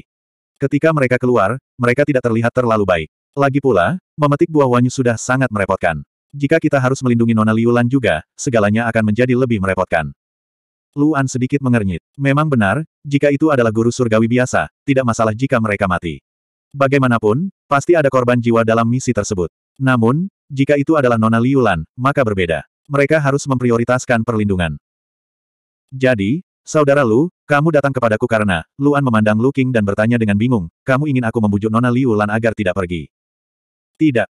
Ketika mereka keluar, mereka tidak terlihat terlalu baik. Lagi pula, memetik buah wanyu sudah sangat merepotkan. Jika kita harus melindungi Nona Liulan juga, segalanya akan menjadi lebih merepotkan. Luan sedikit mengernyit. Memang benar, jika itu adalah guru surgawi biasa, tidak masalah jika mereka mati. Bagaimanapun, pasti ada korban jiwa dalam misi tersebut. Namun, jika itu adalah Nona Liulan, maka berbeda. Mereka harus memprioritaskan perlindungan. Jadi, Saudara Lu, kamu datang kepadaku karena, Luan memandang Lu King dan bertanya dengan bingung, kamu ingin aku membujuk Nona Liu Lan agar tidak pergi? Tidak.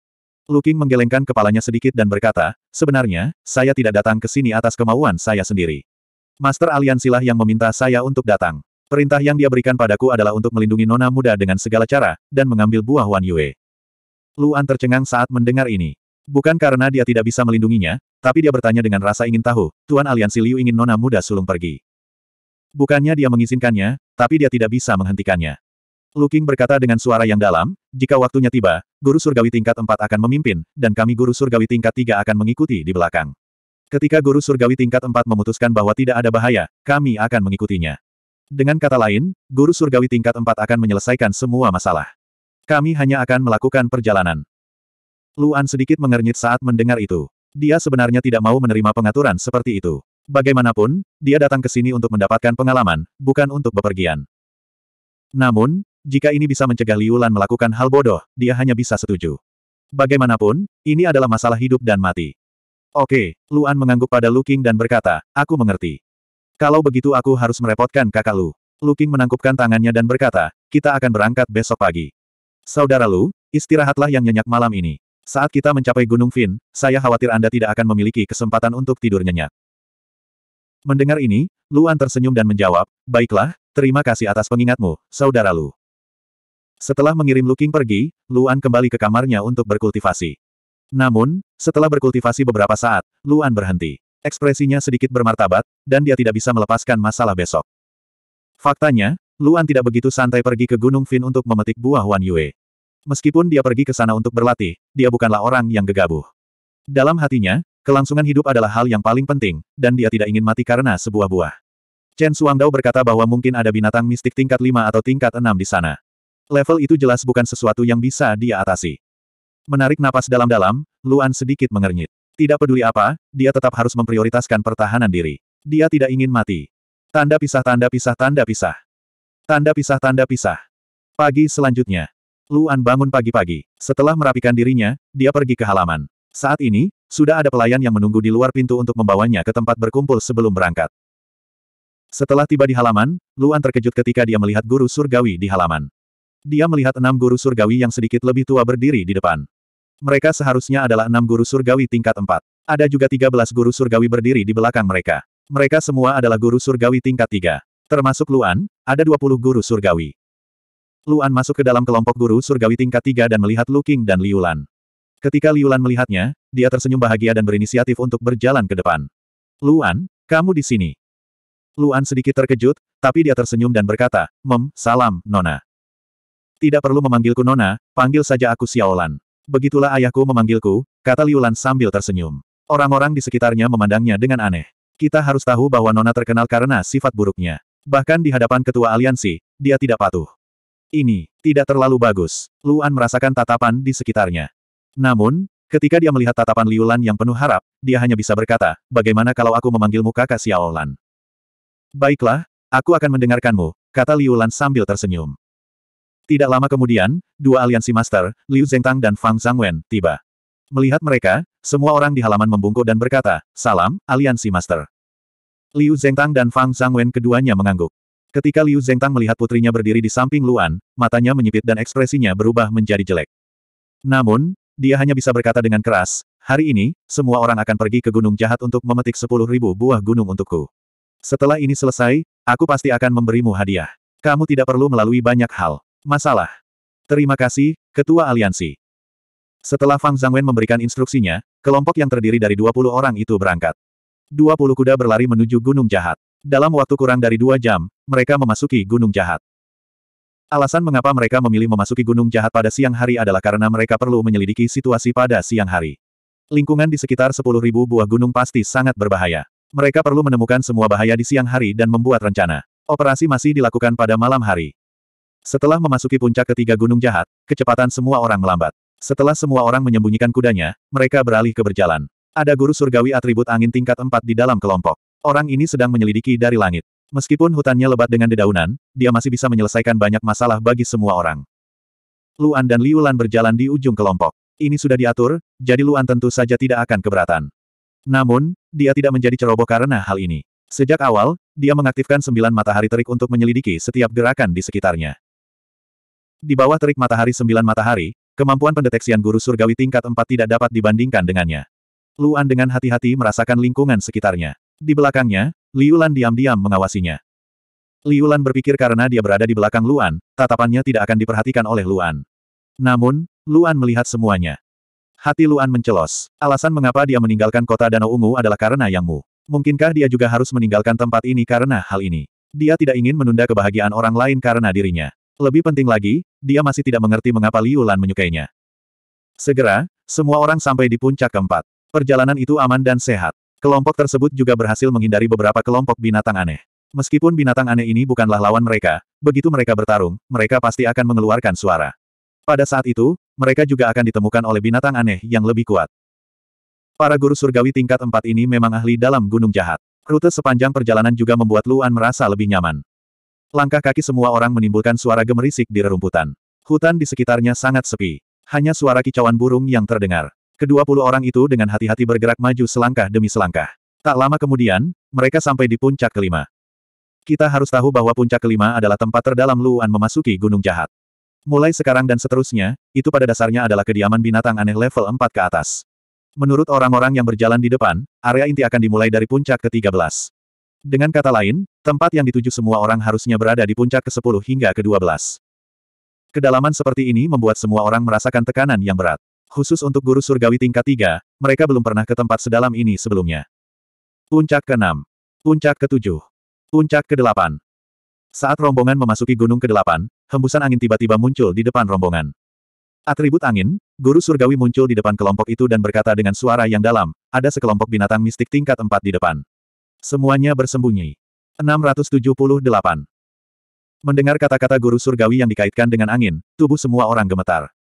Lu King menggelengkan kepalanya sedikit dan berkata, sebenarnya, saya tidak datang ke sini atas kemauan saya sendiri. Master Aliansilah yang meminta saya untuk datang. Perintah yang dia berikan padaku adalah untuk melindungi Nona muda dengan segala cara, dan mengambil buah Wan Yue. Luan tercengang saat mendengar ini. Bukan karena dia tidak bisa melindunginya, tapi dia bertanya dengan rasa ingin tahu, Tuan Aliansi Liu ingin Nona muda sulung pergi. Bukannya dia mengizinkannya, tapi dia tidak bisa menghentikannya. Luking berkata dengan suara yang dalam, jika waktunya tiba, guru surgawi tingkat 4 akan memimpin, dan kami guru surgawi tingkat 3 akan mengikuti di belakang. Ketika guru surgawi tingkat 4 memutuskan bahwa tidak ada bahaya, kami akan mengikutinya. Dengan kata lain, guru surgawi tingkat 4 akan menyelesaikan semua masalah. Kami hanya akan melakukan perjalanan. Luan sedikit mengernyit saat mendengar itu. Dia sebenarnya tidak mau menerima pengaturan seperti itu. Bagaimanapun, dia datang ke sini untuk mendapatkan pengalaman, bukan untuk bepergian. Namun, jika ini bisa mencegah Liu Lan melakukan hal bodoh, dia hanya bisa setuju. Bagaimanapun, ini adalah masalah hidup dan mati. Oke, Luan mengangguk pada Lu King dan berkata, aku mengerti. Kalau begitu aku harus merepotkan kakak Lu. Lu King menangkupkan tangannya dan berkata, kita akan berangkat besok pagi. Saudara Lu, istirahatlah yang nyenyak malam ini. Saat kita mencapai Gunung Fin, saya khawatir Anda tidak akan memiliki kesempatan untuk tidur nyenyak. Mendengar ini, Luan tersenyum dan menjawab, Baiklah, terima kasih atas pengingatmu, saudara Lu. Setelah mengirim Lu Qing pergi, Luan kembali ke kamarnya untuk berkultivasi. Namun, setelah berkultivasi beberapa saat, Luan berhenti. Ekspresinya sedikit bermartabat, dan dia tidak bisa melepaskan masalah besok. Faktanya, Luan tidak begitu santai pergi ke Gunung Fin untuk memetik buah Wan Yue. Meskipun dia pergi ke sana untuk berlatih, dia bukanlah orang yang gegabah. Dalam hatinya, Kelangsungan hidup adalah hal yang paling penting, dan dia tidak ingin mati karena sebuah buah. Chen Suangdao berkata bahwa mungkin ada binatang mistik tingkat 5 atau tingkat 6 di sana. Level itu jelas bukan sesuatu yang bisa dia atasi. Menarik napas dalam-dalam, Luan sedikit mengernyit. Tidak peduli apa, dia tetap harus memprioritaskan pertahanan diri. Dia tidak ingin mati. Tanda pisah tanda pisah tanda pisah. Tanda pisah tanda pisah. Pagi selanjutnya. Luan bangun pagi-pagi. Setelah merapikan dirinya, dia pergi ke halaman. Saat ini, sudah ada pelayan yang menunggu di luar pintu untuk membawanya ke tempat berkumpul sebelum berangkat. Setelah tiba di halaman, Luan terkejut ketika dia melihat guru surgawi di halaman. Dia melihat enam guru surgawi yang sedikit lebih tua berdiri di depan. Mereka seharusnya adalah enam guru surgawi tingkat empat. Ada juga tiga belas guru surgawi berdiri di belakang mereka. Mereka semua adalah guru surgawi tingkat tiga. Termasuk Luan, ada dua puluh guru surgawi. Luan masuk ke dalam kelompok guru surgawi tingkat tiga dan melihat Lu King dan Liulan. Ketika Liulan melihatnya, dia tersenyum bahagia dan berinisiatif untuk berjalan ke depan. Luan, kamu di sini. Luan sedikit terkejut, tapi dia tersenyum dan berkata, Mem, salam, Nona. Tidak perlu memanggilku Nona, panggil saja aku Xiaolan. Begitulah ayahku memanggilku, kata Liulan sambil tersenyum. Orang-orang di sekitarnya memandangnya dengan aneh. Kita harus tahu bahwa Nona terkenal karena sifat buruknya. Bahkan di hadapan ketua aliansi, dia tidak patuh. Ini, tidak terlalu bagus. Luan merasakan tatapan di sekitarnya. Namun, ketika dia melihat tatapan Liulan yang penuh harap, dia hanya bisa berkata, bagaimana kalau aku memanggilmu kakak Xiao Baiklah, aku akan mendengarkanmu, kata Liulan sambil tersenyum. Tidak lama kemudian, dua aliansi master, Liu Zhengtang dan Fang Zhangwen, tiba. Melihat mereka, semua orang di halaman membungkuk dan berkata, Salam, aliansi master. Liu Zhengtang dan Fang Zhangwen keduanya mengangguk. Ketika Liu Zhengtang melihat putrinya berdiri di samping Luan, matanya menyipit dan ekspresinya berubah menjadi jelek. Namun, dia hanya bisa berkata dengan keras, hari ini, semua orang akan pergi ke gunung jahat untuk memetik sepuluh ribu buah gunung untukku. Setelah ini selesai, aku pasti akan memberimu hadiah. Kamu tidak perlu melalui banyak hal. Masalah. Terima kasih, Ketua Aliansi. Setelah Fang Zhangwen memberikan instruksinya, kelompok yang terdiri dari 20 orang itu berangkat. 20 kuda berlari menuju gunung jahat. Dalam waktu kurang dari dua jam, mereka memasuki gunung jahat. Alasan mengapa mereka memilih memasuki gunung jahat pada siang hari adalah karena mereka perlu menyelidiki situasi pada siang hari. Lingkungan di sekitar 10.000 buah gunung pasti sangat berbahaya. Mereka perlu menemukan semua bahaya di siang hari dan membuat rencana. Operasi masih dilakukan pada malam hari. Setelah memasuki puncak ketiga gunung jahat, kecepatan semua orang melambat. Setelah semua orang menyembunyikan kudanya, mereka beralih ke berjalan. Ada guru surgawi atribut angin tingkat 4 di dalam kelompok. Orang ini sedang menyelidiki dari langit. Meskipun hutannya lebat dengan dedaunan, dia masih bisa menyelesaikan banyak masalah bagi semua orang. Luan dan Liulan berjalan di ujung kelompok. Ini sudah diatur, jadi Luan tentu saja tidak akan keberatan. Namun, dia tidak menjadi ceroboh karena hal ini. Sejak awal, dia mengaktifkan sembilan matahari terik untuk menyelidiki setiap gerakan di sekitarnya. Di bawah terik matahari sembilan matahari, kemampuan pendeteksian guru surgawi tingkat empat tidak dapat dibandingkan dengannya. Luan dengan hati-hati merasakan lingkungan sekitarnya. Di belakangnya, Liu diam-diam mengawasinya. Liu berpikir karena dia berada di belakang Luan, tatapannya tidak akan diperhatikan oleh Luan. Namun, Luan melihat semuanya. Hati Luan mencelos. Alasan mengapa dia meninggalkan kota Danau Ungu adalah karena Yang Mu. Mungkinkah dia juga harus meninggalkan tempat ini karena hal ini? Dia tidak ingin menunda kebahagiaan orang lain karena dirinya. Lebih penting lagi, dia masih tidak mengerti mengapa Liu menyukainya. Segera, semua orang sampai di puncak keempat. Perjalanan itu aman dan sehat. Kelompok tersebut juga berhasil menghindari beberapa kelompok binatang aneh. Meskipun binatang aneh ini bukanlah lawan mereka, begitu mereka bertarung, mereka pasti akan mengeluarkan suara. Pada saat itu, mereka juga akan ditemukan oleh binatang aneh yang lebih kuat. Para guru surgawi tingkat empat ini memang ahli dalam gunung jahat. Rute sepanjang perjalanan juga membuat Luan merasa lebih nyaman. Langkah kaki semua orang menimbulkan suara gemerisik di rerumputan. Hutan di sekitarnya sangat sepi. Hanya suara kicauan burung yang terdengar. Kedua puluh orang itu dengan hati-hati bergerak maju selangkah demi selangkah. Tak lama kemudian, mereka sampai di puncak kelima. Kita harus tahu bahwa puncak kelima adalah tempat terdalam Luan memasuki Gunung Jahat. Mulai sekarang dan seterusnya, itu pada dasarnya adalah kediaman binatang aneh level 4 ke atas. Menurut orang-orang yang berjalan di depan, area inti akan dimulai dari puncak ke-13. Dengan kata lain, tempat yang dituju semua orang harusnya berada di puncak ke-10 hingga ke-12. Kedalaman seperti ini membuat semua orang merasakan tekanan yang berat khusus untuk guru surgawi tingkat 3, mereka belum pernah ke tempat sedalam ini sebelumnya. Puncak ke-6. Puncak ke-7. Puncak ke-8. Saat rombongan memasuki gunung ke-8, hembusan angin tiba-tiba muncul di depan rombongan. Atribut angin, guru surgawi muncul di depan kelompok itu dan berkata dengan suara yang dalam, ada sekelompok binatang mistik tingkat 4 di depan. Semuanya bersembunyi. 678. Mendengar kata-kata guru surgawi yang dikaitkan dengan angin, tubuh semua orang gemetar.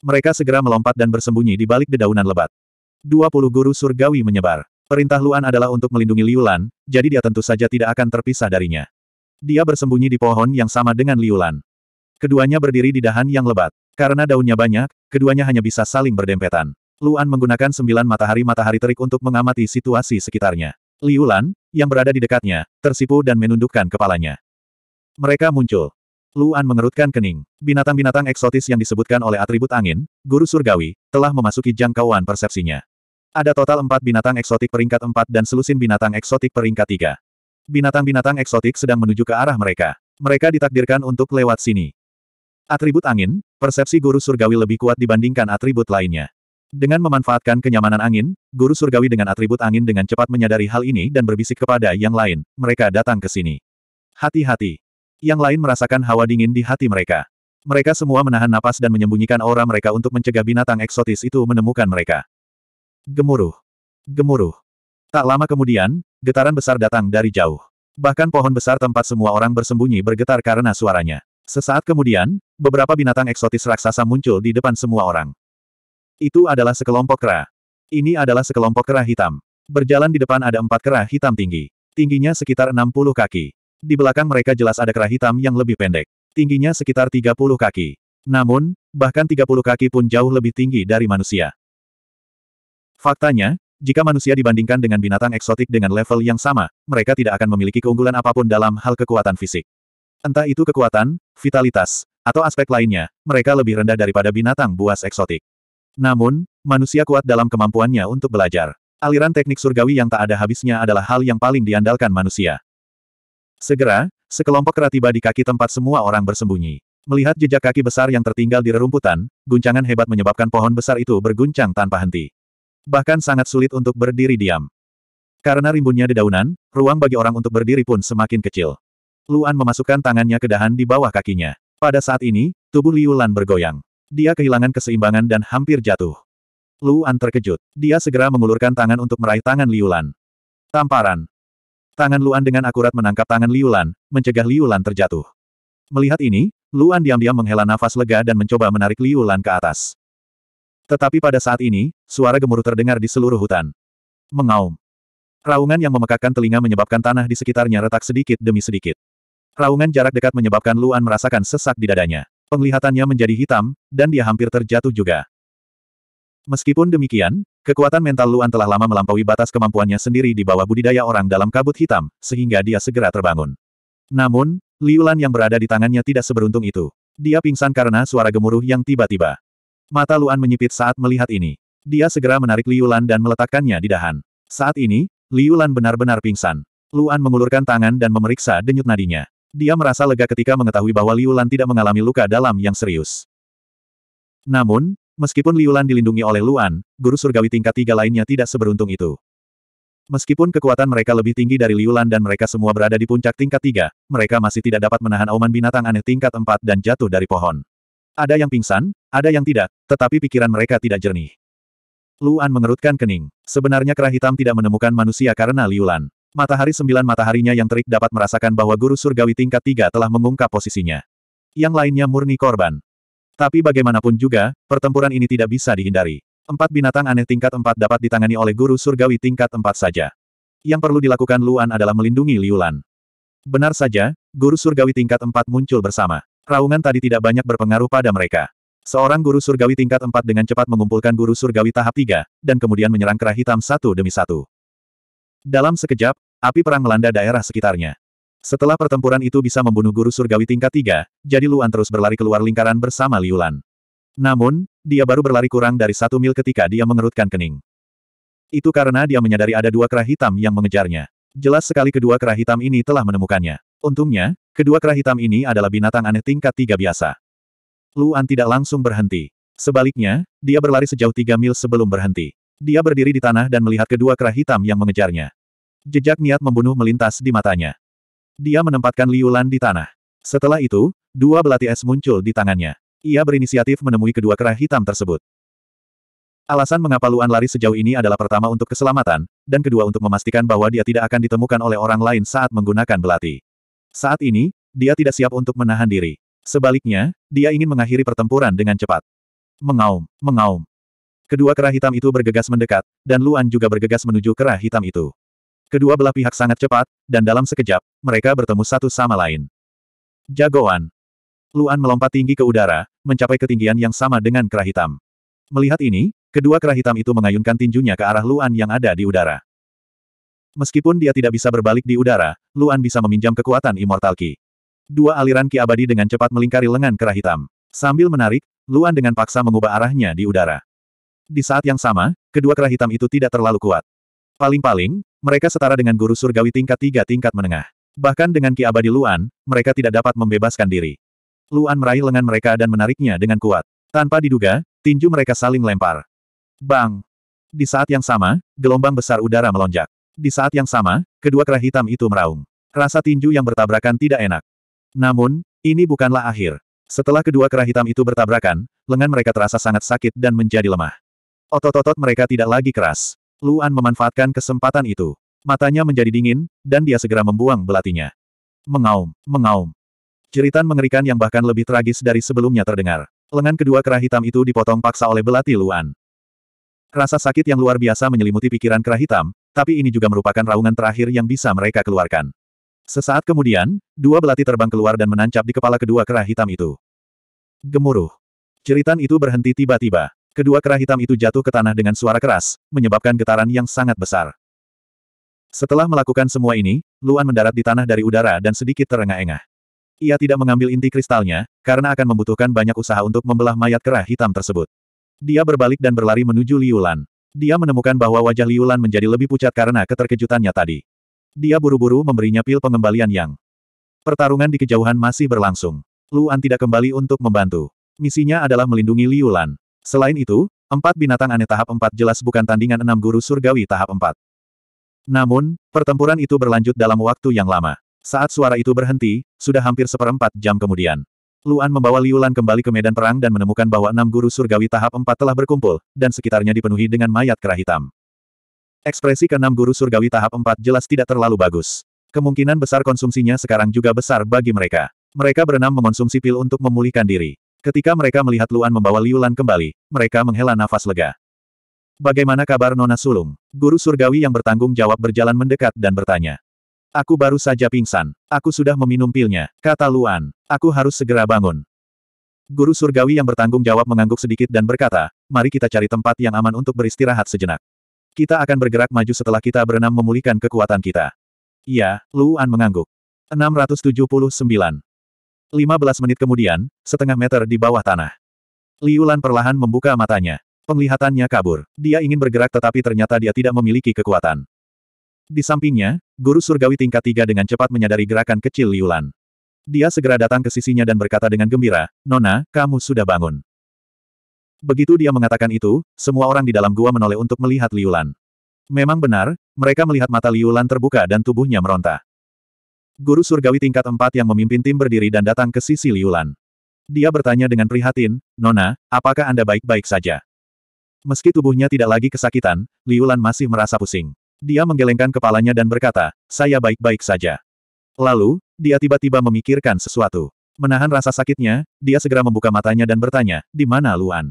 Mereka segera melompat dan bersembunyi di balik dedaunan lebat. Dua puluh guru surgawi menyebar. Perintah Luan adalah untuk melindungi Liulan, jadi dia tentu saja tidak akan terpisah darinya. Dia bersembunyi di pohon yang sama dengan Liulan. Keduanya berdiri di dahan yang lebat. Karena daunnya banyak, keduanya hanya bisa saling berdempetan. Luan menggunakan sembilan matahari-matahari terik untuk mengamati situasi sekitarnya. Liulan, yang berada di dekatnya, tersipu dan menundukkan kepalanya. Mereka muncul. Luan mengerutkan kening. Binatang-binatang eksotis yang disebutkan oleh atribut angin, guru surgawi, telah memasuki jangkauan persepsinya. Ada total empat binatang eksotik peringkat empat dan selusin binatang eksotik peringkat tiga. Binatang-binatang eksotik sedang menuju ke arah mereka. Mereka ditakdirkan untuk lewat sini. Atribut angin, persepsi guru surgawi lebih kuat dibandingkan atribut lainnya. Dengan memanfaatkan kenyamanan angin, guru surgawi dengan atribut angin dengan cepat menyadari hal ini dan berbisik kepada yang lain, mereka datang ke sini. Hati-hati. Yang lain merasakan hawa dingin di hati mereka. Mereka semua menahan napas dan menyembunyikan aura mereka untuk mencegah binatang eksotis itu menemukan mereka. Gemuruh. Gemuruh. Tak lama kemudian, getaran besar datang dari jauh. Bahkan pohon besar tempat semua orang bersembunyi bergetar karena suaranya. Sesaat kemudian, beberapa binatang eksotis raksasa muncul di depan semua orang. Itu adalah sekelompok kera. Ini adalah sekelompok kera hitam. Berjalan di depan ada empat kera hitam tinggi. Tingginya sekitar 60 kaki. Di belakang mereka jelas ada kera hitam yang lebih pendek. Tingginya sekitar 30 kaki. Namun, bahkan 30 kaki pun jauh lebih tinggi dari manusia. Faktanya, jika manusia dibandingkan dengan binatang eksotik dengan level yang sama, mereka tidak akan memiliki keunggulan apapun dalam hal kekuatan fisik. Entah itu kekuatan, vitalitas, atau aspek lainnya, mereka lebih rendah daripada binatang buas eksotik. Namun, manusia kuat dalam kemampuannya untuk belajar. Aliran teknik surgawi yang tak ada habisnya adalah hal yang paling diandalkan manusia. Segera, sekelompok kera tiba di kaki tempat semua orang bersembunyi. Melihat jejak kaki besar yang tertinggal di rerumputan, guncangan hebat menyebabkan pohon besar itu berguncang tanpa henti. Bahkan sangat sulit untuk berdiri diam. Karena rimbunnya dedaunan, ruang bagi orang untuk berdiri pun semakin kecil. Luan memasukkan tangannya ke dahan di bawah kakinya. Pada saat ini, tubuh Liu Lan bergoyang. Dia kehilangan keseimbangan dan hampir jatuh. Luan terkejut. Dia segera mengulurkan tangan untuk meraih tangan Liu Lan. Tamparan. Tangan Luan dengan akurat menangkap tangan Liulan, mencegah Liulan terjatuh. Melihat ini, Luan diam-diam menghela nafas lega dan mencoba menarik Liulan ke atas. Tetapi pada saat ini, suara gemuruh terdengar di seluruh hutan. Mengaum. Raungan yang memekakkan telinga menyebabkan tanah di sekitarnya retak sedikit demi sedikit. Raungan jarak dekat menyebabkan Luan merasakan sesak di dadanya. Penglihatannya menjadi hitam, dan dia hampir terjatuh juga. Meskipun demikian, Kekuatan mental Luan telah lama melampaui batas kemampuannya sendiri di bawah budidaya orang dalam kabut hitam, sehingga dia segera terbangun. Namun, Liulan yang berada di tangannya tidak seberuntung itu. Dia pingsan karena suara gemuruh yang tiba-tiba. Mata Luan menyipit saat melihat ini. Dia segera menarik Liulan dan meletakkannya di dahan. Saat ini, Liulan benar-benar pingsan. Luan mengulurkan tangan dan memeriksa denyut nadinya. Dia merasa lega ketika mengetahui bahwa Liulan tidak mengalami luka dalam yang serius. Namun, Meskipun Liulan dilindungi oleh Luan, guru surgawi tingkat tiga lainnya tidak seberuntung itu. Meskipun kekuatan mereka lebih tinggi dari Liulan dan mereka semua berada di puncak tingkat tiga, mereka masih tidak dapat menahan auman binatang aneh tingkat empat dan jatuh dari pohon. Ada yang pingsan, ada yang tidak, tetapi pikiran mereka tidak jernih. Luan mengerutkan kening. Sebenarnya kerah hitam tidak menemukan manusia karena Liulan. Matahari sembilan mataharinya yang terik dapat merasakan bahwa guru surgawi tingkat tiga telah mengungkap posisinya. Yang lainnya murni korban. Tapi bagaimanapun juga, pertempuran ini tidak bisa dihindari. Empat binatang aneh tingkat empat dapat ditangani oleh guru surgawi tingkat empat saja. Yang perlu dilakukan Luan adalah melindungi Liulan. Benar saja, guru surgawi tingkat empat muncul bersama. Raungan tadi tidak banyak berpengaruh pada mereka. Seorang guru surgawi tingkat empat dengan cepat mengumpulkan guru surgawi tahap tiga, dan kemudian menyerang kerah hitam satu demi satu. Dalam sekejap, api perang melanda daerah sekitarnya. Setelah pertempuran itu bisa membunuh guru surgawi tingkat tiga, jadi Luan terus berlari keluar lingkaran bersama Liulan. Namun, dia baru berlari kurang dari satu mil ketika dia mengerutkan kening. Itu karena dia menyadari ada dua kera hitam yang mengejarnya. Jelas sekali kedua kera hitam ini telah menemukannya. Untungnya, kedua kera hitam ini adalah binatang aneh tingkat tiga biasa. Luan tidak langsung berhenti. Sebaliknya, dia berlari sejauh tiga mil sebelum berhenti. Dia berdiri di tanah dan melihat kedua kera hitam yang mengejarnya. Jejak niat membunuh melintas di matanya. Dia menempatkan liulan di tanah. Setelah itu, dua belati es muncul di tangannya. Ia berinisiatif menemui kedua kera hitam tersebut. Alasan mengapa Luan lari sejauh ini adalah pertama untuk keselamatan, dan kedua untuk memastikan bahwa dia tidak akan ditemukan oleh orang lain saat menggunakan belati. Saat ini, dia tidak siap untuk menahan diri. Sebaliknya, dia ingin mengakhiri pertempuran dengan cepat. Mengaum, mengaum. Kedua kera hitam itu bergegas mendekat, dan Luan juga bergegas menuju kera hitam itu. Kedua belah pihak sangat cepat, dan dalam sekejap, mereka bertemu satu sama lain. Jagoan. Luan melompat tinggi ke udara, mencapai ketinggian yang sama dengan kerah hitam. Melihat ini, kedua kerah hitam itu mengayunkan tinjunya ke arah Luan yang ada di udara. Meskipun dia tidak bisa berbalik di udara, Luan bisa meminjam kekuatan Immortal Ki. Dua aliran Ki abadi dengan cepat melingkari lengan kerah hitam. Sambil menarik, Luan dengan paksa mengubah arahnya di udara. Di saat yang sama, kedua kerah hitam itu tidak terlalu kuat. Paling-paling, mereka setara dengan guru surgawi tingkat tiga tingkat menengah. Bahkan dengan Ki Abadi Luan, mereka tidak dapat membebaskan diri. Luan meraih lengan mereka dan menariknya dengan kuat. Tanpa diduga, tinju mereka saling lempar. Bang! Di saat yang sama, gelombang besar udara melonjak. Di saat yang sama, kedua kerah hitam itu meraung. Rasa tinju yang bertabrakan tidak enak. Namun, ini bukanlah akhir. Setelah kedua kerah hitam itu bertabrakan, lengan mereka terasa sangat sakit dan menjadi lemah. Otot-otot mereka tidak lagi keras. Luan memanfaatkan kesempatan itu. Matanya menjadi dingin, dan dia segera membuang belatinya. Mengaum, mengaum. Ceritan mengerikan yang bahkan lebih tragis dari sebelumnya terdengar. Lengan kedua kera hitam itu dipotong paksa oleh belati Luan. Rasa sakit yang luar biasa menyelimuti pikiran kera hitam, tapi ini juga merupakan raungan terakhir yang bisa mereka keluarkan. Sesaat kemudian, dua belati terbang keluar dan menancap di kepala kedua kera hitam itu. Gemuruh. Ceritan itu berhenti tiba-tiba. Kedua kera hitam itu jatuh ke tanah dengan suara keras, menyebabkan getaran yang sangat besar. Setelah melakukan semua ini, Luan mendarat di tanah dari udara dan sedikit terengah-engah. Ia tidak mengambil inti kristalnya, karena akan membutuhkan banyak usaha untuk membelah mayat kera hitam tersebut. Dia berbalik dan berlari menuju Liulan. Dia menemukan bahwa wajah Liulan menjadi lebih pucat karena keterkejutannya tadi. Dia buru-buru memberinya pil pengembalian yang. Pertarungan di kejauhan masih berlangsung. Luan tidak kembali untuk membantu. Misinya adalah melindungi Liulan. Selain itu, empat binatang aneh tahap empat jelas bukan tandingan enam guru surgawi tahap empat. Namun, pertempuran itu berlanjut dalam waktu yang lama. Saat suara itu berhenti, sudah hampir seperempat jam kemudian. Luan membawa Liulan kembali ke medan perang dan menemukan bahwa enam guru surgawi tahap empat telah berkumpul, dan sekitarnya dipenuhi dengan mayat kerah hitam. Ekspresi enam guru surgawi tahap empat jelas tidak terlalu bagus. Kemungkinan besar konsumsinya sekarang juga besar bagi mereka. Mereka berenam mengonsumsi pil untuk memulihkan diri. Ketika mereka melihat Luan membawa Liulan kembali, mereka menghela nafas lega. Bagaimana kabar Nona Sulung? Guru surgawi yang bertanggung jawab berjalan mendekat dan bertanya. Aku baru saja pingsan. Aku sudah meminum pilnya, kata Luan. Aku harus segera bangun. Guru surgawi yang bertanggung jawab mengangguk sedikit dan berkata, mari kita cari tempat yang aman untuk beristirahat sejenak. Kita akan bergerak maju setelah kita berenam memulihkan kekuatan kita. Iya, Luan mengangguk. 679. 15 menit kemudian, setengah meter di bawah tanah. Liulan perlahan membuka matanya. Penglihatannya kabur. Dia ingin bergerak tetapi ternyata dia tidak memiliki kekuatan. Di sampingnya, guru surgawi tingkat tiga dengan cepat menyadari gerakan kecil Liulan. Dia segera datang ke sisinya dan berkata dengan gembira, Nona, kamu sudah bangun. Begitu dia mengatakan itu, semua orang di dalam gua menoleh untuk melihat Liulan. Memang benar, mereka melihat mata Liulan terbuka dan tubuhnya meronta guru surgawi tingkat empat yang memimpin tim berdiri dan datang ke sisi Liulan. Dia bertanya dengan prihatin, Nona, apakah Anda baik-baik saja? Meski tubuhnya tidak lagi kesakitan, Liulan masih merasa pusing. Dia menggelengkan kepalanya dan berkata, saya baik-baik saja. Lalu, dia tiba-tiba memikirkan sesuatu. Menahan rasa sakitnya, dia segera membuka matanya dan bertanya, di mana Luan?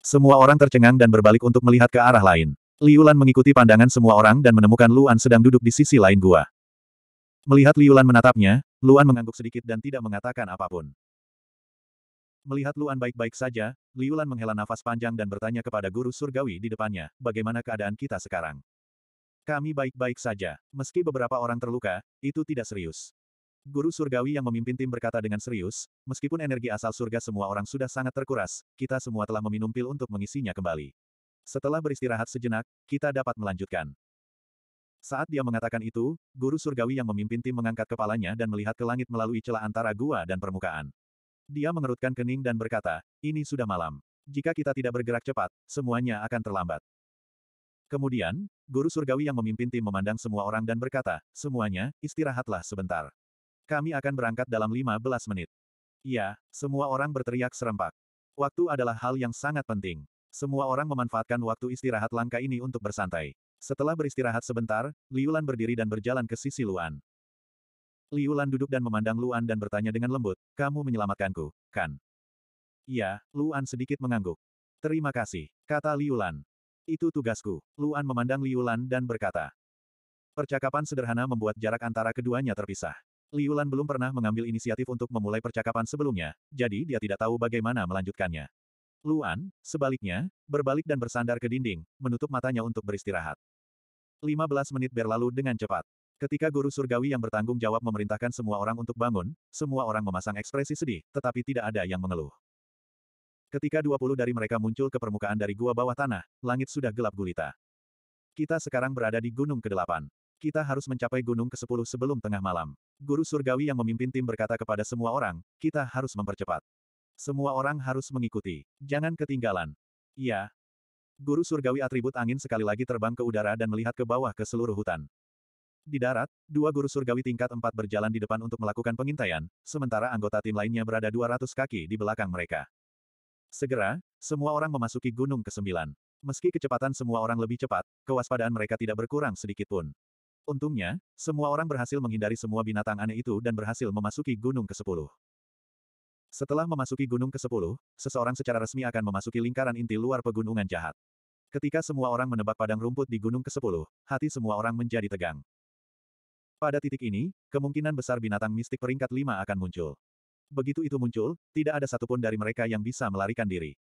Semua orang tercengang dan berbalik untuk melihat ke arah lain. Liulan mengikuti pandangan semua orang dan menemukan Luan sedang duduk di sisi lain gua. Melihat Liulan menatapnya, Luan mengangguk sedikit dan tidak mengatakan apapun. Melihat Luan baik-baik saja, Liulan menghela nafas panjang dan bertanya kepada guru surgawi di depannya, bagaimana keadaan kita sekarang? Kami baik-baik saja. Meski beberapa orang terluka, itu tidak serius. Guru surgawi yang memimpin tim berkata dengan serius, meskipun energi asal surga semua orang sudah sangat terkuras, kita semua telah meminum pil untuk mengisinya kembali. Setelah beristirahat sejenak, kita dapat melanjutkan. Saat dia mengatakan itu, guru surgawi yang memimpin tim mengangkat kepalanya dan melihat ke langit melalui celah antara gua dan permukaan. Dia mengerutkan kening dan berkata, ini sudah malam. Jika kita tidak bergerak cepat, semuanya akan terlambat. Kemudian, guru surgawi yang memimpin tim memandang semua orang dan berkata, semuanya, istirahatlah sebentar. Kami akan berangkat dalam 15 menit. Ya, semua orang berteriak serempak. Waktu adalah hal yang sangat penting. Semua orang memanfaatkan waktu istirahat langka ini untuk bersantai. Setelah beristirahat sebentar, Liulan berdiri dan berjalan ke sisi Luan. Liulan duduk dan memandang Luan dan bertanya dengan lembut, kamu menyelamatkanku, kan? "Ya," Luan sedikit mengangguk. Terima kasih, kata Liulan. Itu tugasku. Luan memandang Liulan dan berkata. Percakapan sederhana membuat jarak antara keduanya terpisah. Liulan belum pernah mengambil inisiatif untuk memulai percakapan sebelumnya, jadi dia tidak tahu bagaimana melanjutkannya. Luan, sebaliknya, berbalik dan bersandar ke dinding, menutup matanya untuk beristirahat. 15 menit berlalu dengan cepat. Ketika guru surgawi yang bertanggung jawab memerintahkan semua orang untuk bangun, semua orang memasang ekspresi sedih, tetapi tidak ada yang mengeluh. Ketika 20 dari mereka muncul ke permukaan dari gua bawah tanah, langit sudah gelap gulita. Kita sekarang berada di gunung ke-8. Kita harus mencapai gunung ke-10 sebelum tengah malam. Guru surgawi yang memimpin tim berkata kepada semua orang, kita harus mempercepat. Semua orang harus mengikuti. Jangan ketinggalan. Iya. Guru surgawi atribut angin sekali lagi terbang ke udara dan melihat ke bawah ke seluruh hutan. Di darat, dua guru surgawi tingkat empat berjalan di depan untuk melakukan pengintaian, sementara anggota tim lainnya berada 200 kaki di belakang mereka. Segera, semua orang memasuki gunung ke-9. Meski kecepatan semua orang lebih cepat, kewaspadaan mereka tidak berkurang sedikit pun. Untungnya, semua orang berhasil menghindari semua binatang aneh itu dan berhasil memasuki gunung ke-10. Setelah memasuki gunung ke-10, seseorang secara resmi akan memasuki lingkaran inti luar pegunungan jahat. Ketika semua orang menebak padang rumput di gunung ke-10, hati semua orang menjadi tegang. Pada titik ini, kemungkinan besar binatang mistik peringkat 5 akan muncul. Begitu itu muncul, tidak ada satupun dari mereka yang bisa melarikan diri.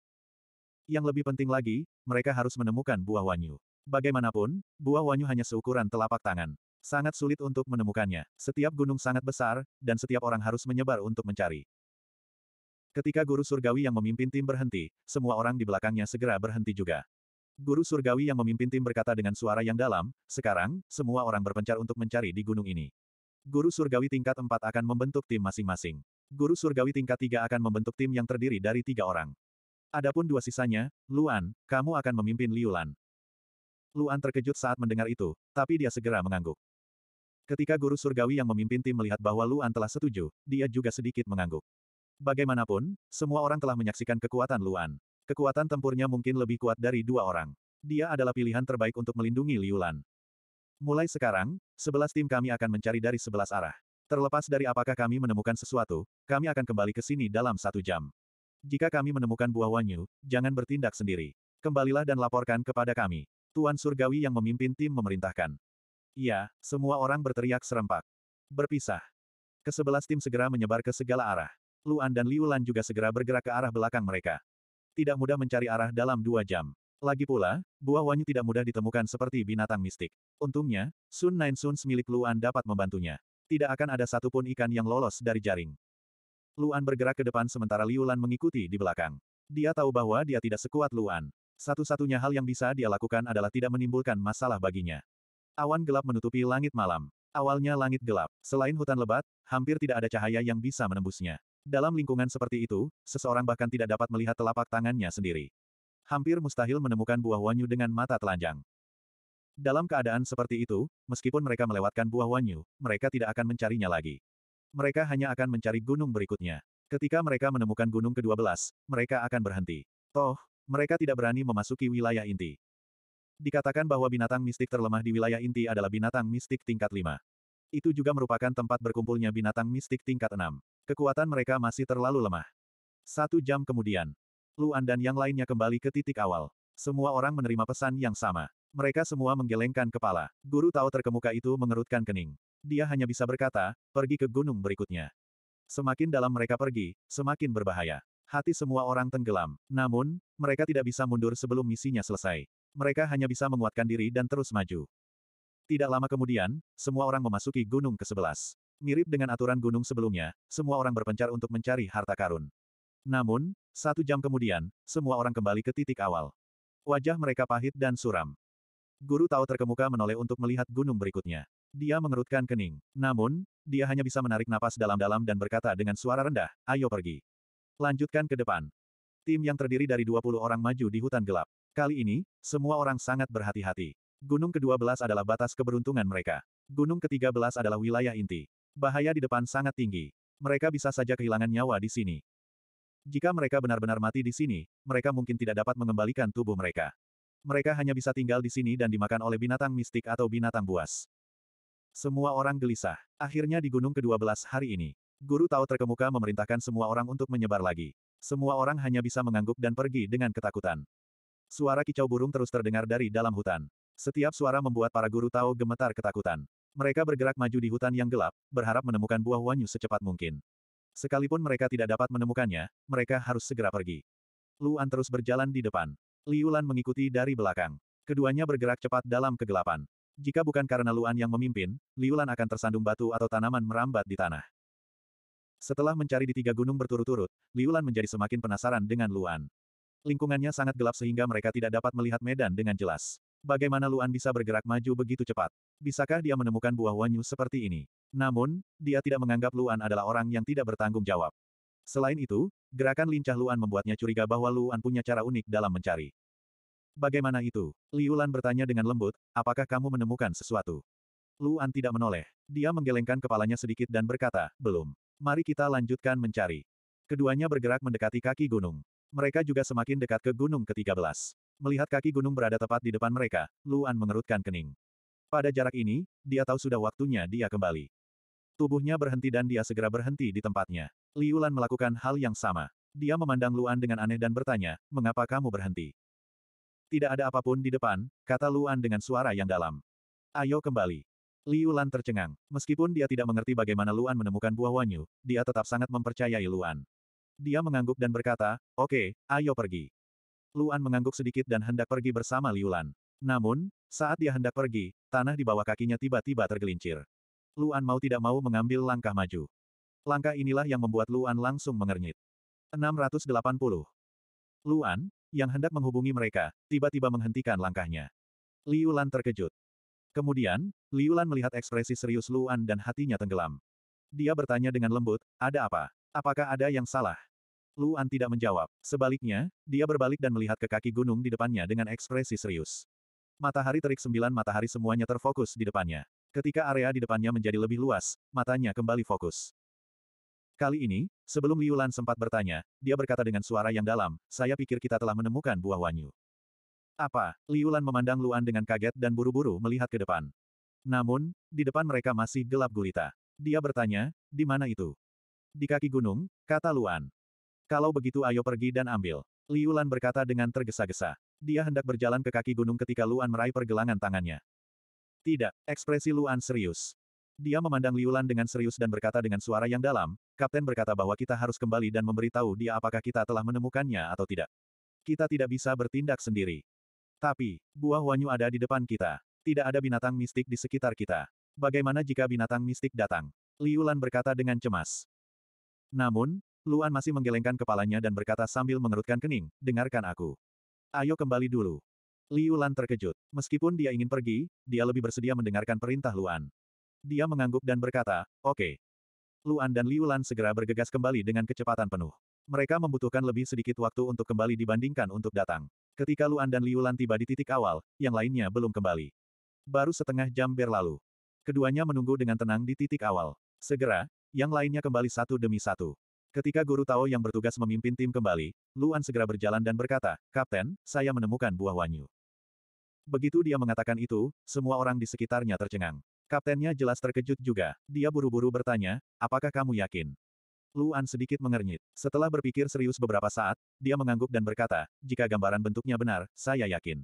Yang lebih penting lagi, mereka harus menemukan buah wanyu. Bagaimanapun, buah wanyu hanya seukuran telapak tangan. Sangat sulit untuk menemukannya. Setiap gunung sangat besar, dan setiap orang harus menyebar untuk mencari. Ketika guru surgawi yang memimpin tim berhenti, semua orang di belakangnya segera berhenti juga. Guru surgawi yang memimpin tim berkata dengan suara yang dalam, sekarang, semua orang berpencar untuk mencari di gunung ini. Guru surgawi tingkat 4 akan membentuk tim masing-masing. Guru surgawi tingkat 3 akan membentuk tim yang terdiri dari tiga orang. Adapun dua sisanya, Luan, kamu akan memimpin Liulan. Luan terkejut saat mendengar itu, tapi dia segera mengangguk. Ketika guru surgawi yang memimpin tim melihat bahwa Luan telah setuju, dia juga sedikit mengangguk. Bagaimanapun, semua orang telah menyaksikan kekuatan Luan. Kekuatan tempurnya mungkin lebih kuat dari dua orang. Dia adalah pilihan terbaik untuk melindungi Liulan. Mulai sekarang, sebelas tim kami akan mencari dari sebelas arah. Terlepas dari apakah kami menemukan sesuatu, kami akan kembali ke sini dalam satu jam. Jika kami menemukan buah wanyu, jangan bertindak sendiri. Kembalilah dan laporkan kepada kami. Tuan Surgawi yang memimpin tim memerintahkan. Ya, semua orang berteriak serempak. Berpisah. Kesebelas tim segera menyebar ke segala arah. Luan dan Liu juga segera bergerak ke arah belakang mereka. Tidak mudah mencari arah dalam dua jam. Lagi pula, buah wanyu tidak mudah ditemukan seperti binatang mistik. Untungnya, Sun Nine Suns milik Luan dapat membantunya. Tidak akan ada satupun ikan yang lolos dari jaring. Luan bergerak ke depan sementara Liu mengikuti di belakang. Dia tahu bahwa dia tidak sekuat Luan. Satu-satunya hal yang bisa dia lakukan adalah tidak menimbulkan masalah baginya. Awan gelap menutupi langit malam. Awalnya langit gelap, selain hutan lebat, hampir tidak ada cahaya yang bisa menembusnya. Dalam lingkungan seperti itu, seseorang bahkan tidak dapat melihat telapak tangannya sendiri. Hampir mustahil menemukan buah wanyu dengan mata telanjang. Dalam keadaan seperti itu, meskipun mereka melewatkan buah wanyu, mereka tidak akan mencarinya lagi. Mereka hanya akan mencari gunung berikutnya. Ketika mereka menemukan gunung ke-12, mereka akan berhenti. Toh, mereka tidak berani memasuki wilayah inti. Dikatakan bahwa binatang mistik terlemah di wilayah inti adalah binatang mistik tingkat 5. Itu juga merupakan tempat berkumpulnya binatang mistik tingkat 6. Kekuatan mereka masih terlalu lemah. Satu jam kemudian, Luan dan yang lainnya kembali ke titik awal. Semua orang menerima pesan yang sama. Mereka semua menggelengkan kepala. Guru Tao terkemuka itu mengerutkan kening. Dia hanya bisa berkata, pergi ke gunung berikutnya. Semakin dalam mereka pergi, semakin berbahaya. Hati semua orang tenggelam. Namun, mereka tidak bisa mundur sebelum misinya selesai. Mereka hanya bisa menguatkan diri dan terus maju. Tidak lama kemudian, semua orang memasuki gunung ke-11. Mirip dengan aturan gunung sebelumnya, semua orang berpencar untuk mencari harta karun. Namun, satu jam kemudian, semua orang kembali ke titik awal. Wajah mereka pahit dan suram. Guru Tao terkemuka menoleh untuk melihat gunung berikutnya. Dia mengerutkan kening. Namun, dia hanya bisa menarik napas dalam-dalam dan berkata dengan suara rendah, ayo pergi. Lanjutkan ke depan. Tim yang terdiri dari 20 orang maju di hutan gelap. Kali ini, semua orang sangat berhati-hati. Gunung ke-12 adalah batas keberuntungan mereka. Gunung ke-13 adalah wilayah inti. Bahaya di depan sangat tinggi. Mereka bisa saja kehilangan nyawa di sini. Jika mereka benar-benar mati di sini, mereka mungkin tidak dapat mengembalikan tubuh mereka. Mereka hanya bisa tinggal di sini dan dimakan oleh binatang mistik atau binatang buas. Semua orang gelisah. Akhirnya di gunung ke-12 hari ini, Guru Tao terkemuka memerintahkan semua orang untuk menyebar lagi. Semua orang hanya bisa mengangguk dan pergi dengan ketakutan. Suara kicau burung terus terdengar dari dalam hutan. Setiap suara membuat para guru Tao gemetar ketakutan. Mereka bergerak maju di hutan yang gelap, berharap menemukan buah Wanyu secepat mungkin. Sekalipun mereka tidak dapat menemukannya, mereka harus segera pergi. Luan terus berjalan di depan. Liulan mengikuti dari belakang. Keduanya bergerak cepat dalam kegelapan. Jika bukan karena Luan yang memimpin, Liulan akan tersandung batu atau tanaman merambat di tanah. Setelah mencari di tiga gunung berturut-turut, Liulan menjadi semakin penasaran dengan Luan. Lingkungannya sangat gelap sehingga mereka tidak dapat melihat medan dengan jelas. Bagaimana Luan bisa bergerak maju begitu cepat? Bisakah dia menemukan buah wanyu seperti ini? Namun, dia tidak menganggap Luan adalah orang yang tidak bertanggung jawab. Selain itu, gerakan lincah Luan membuatnya curiga bahwa Luan punya cara unik dalam mencari. Bagaimana itu? Liu Lan bertanya dengan lembut, apakah kamu menemukan sesuatu? Luan tidak menoleh. Dia menggelengkan kepalanya sedikit dan berkata, belum. Mari kita lanjutkan mencari. Keduanya bergerak mendekati kaki gunung. Mereka juga semakin dekat ke gunung ke-13. Melihat kaki gunung berada tepat di depan mereka, Luan mengerutkan kening. Pada jarak ini, dia tahu sudah waktunya dia kembali. Tubuhnya berhenti dan dia segera berhenti di tempatnya. Liu melakukan hal yang sama. Dia memandang Luan dengan aneh dan bertanya, mengapa kamu berhenti? Tidak ada apapun di depan, kata Luan dengan suara yang dalam. Ayo kembali. Liu tercengang. Meskipun dia tidak mengerti bagaimana Luan menemukan buah Wanyu, dia tetap sangat mempercayai Luan. Dia mengangguk dan berkata, oke, okay, ayo pergi. Luan mengangguk sedikit dan hendak pergi bersama Liulan. Namun, saat dia hendak pergi, tanah di bawah kakinya tiba-tiba tergelincir. Luan mau tidak mau mengambil langkah maju. Langkah inilah yang membuat Luan langsung mengernyit. 680. Luan, yang hendak menghubungi mereka, tiba-tiba menghentikan langkahnya. Liulan terkejut. Kemudian, Liulan melihat ekspresi serius Luan dan hatinya tenggelam. Dia bertanya dengan lembut, ada apa? Apakah ada yang salah? Luan tidak menjawab. Sebaliknya, dia berbalik dan melihat ke kaki gunung di depannya dengan ekspresi serius. Matahari terik sembilan matahari semuanya terfokus di depannya. Ketika area di depannya menjadi lebih luas, matanya kembali fokus. Kali ini, sebelum Liu Lan sempat bertanya, dia berkata dengan suara yang dalam, saya pikir kita telah menemukan buah wanyu. Apa? Liu Lan memandang Luan dengan kaget dan buru-buru melihat ke depan. Namun, di depan mereka masih gelap gulita. Dia bertanya, di mana itu? Di kaki gunung, kata Luan. Kalau begitu ayo pergi dan ambil. Liu Lan berkata dengan tergesa-gesa. Dia hendak berjalan ke kaki gunung ketika Luan meraih pergelangan tangannya. Tidak, ekspresi Luan serius. Dia memandang Liu Lan dengan serius dan berkata dengan suara yang dalam, Kapten berkata bahwa kita harus kembali dan memberitahu dia apakah kita telah menemukannya atau tidak. Kita tidak bisa bertindak sendiri. Tapi, buah wanyu ada di depan kita. Tidak ada binatang mistik di sekitar kita. Bagaimana jika binatang mistik datang? Liu Lan berkata dengan cemas. Namun, Luan masih menggelengkan kepalanya dan berkata sambil mengerutkan kening, dengarkan aku. Ayo kembali dulu. Liu Lan terkejut. Meskipun dia ingin pergi, dia lebih bersedia mendengarkan perintah Luan. Dia mengangguk dan berkata, oke. Okay. Luan dan Liu Lan segera bergegas kembali dengan kecepatan penuh. Mereka membutuhkan lebih sedikit waktu untuk kembali dibandingkan untuk datang. Ketika Luan dan Liu Lan tiba di titik awal, yang lainnya belum kembali. Baru setengah jam berlalu. Keduanya menunggu dengan tenang di titik awal. Segera, yang lainnya kembali satu demi satu. Ketika Guru Tao yang bertugas memimpin tim kembali, Luan segera berjalan dan berkata, Kapten, saya menemukan buah wanyu. Begitu dia mengatakan itu, semua orang di sekitarnya tercengang. Kaptennya jelas terkejut juga. Dia buru-buru bertanya, apakah kamu yakin? Luan sedikit mengernyit. Setelah berpikir serius beberapa saat, dia mengangguk dan berkata, jika gambaran bentuknya benar, saya yakin.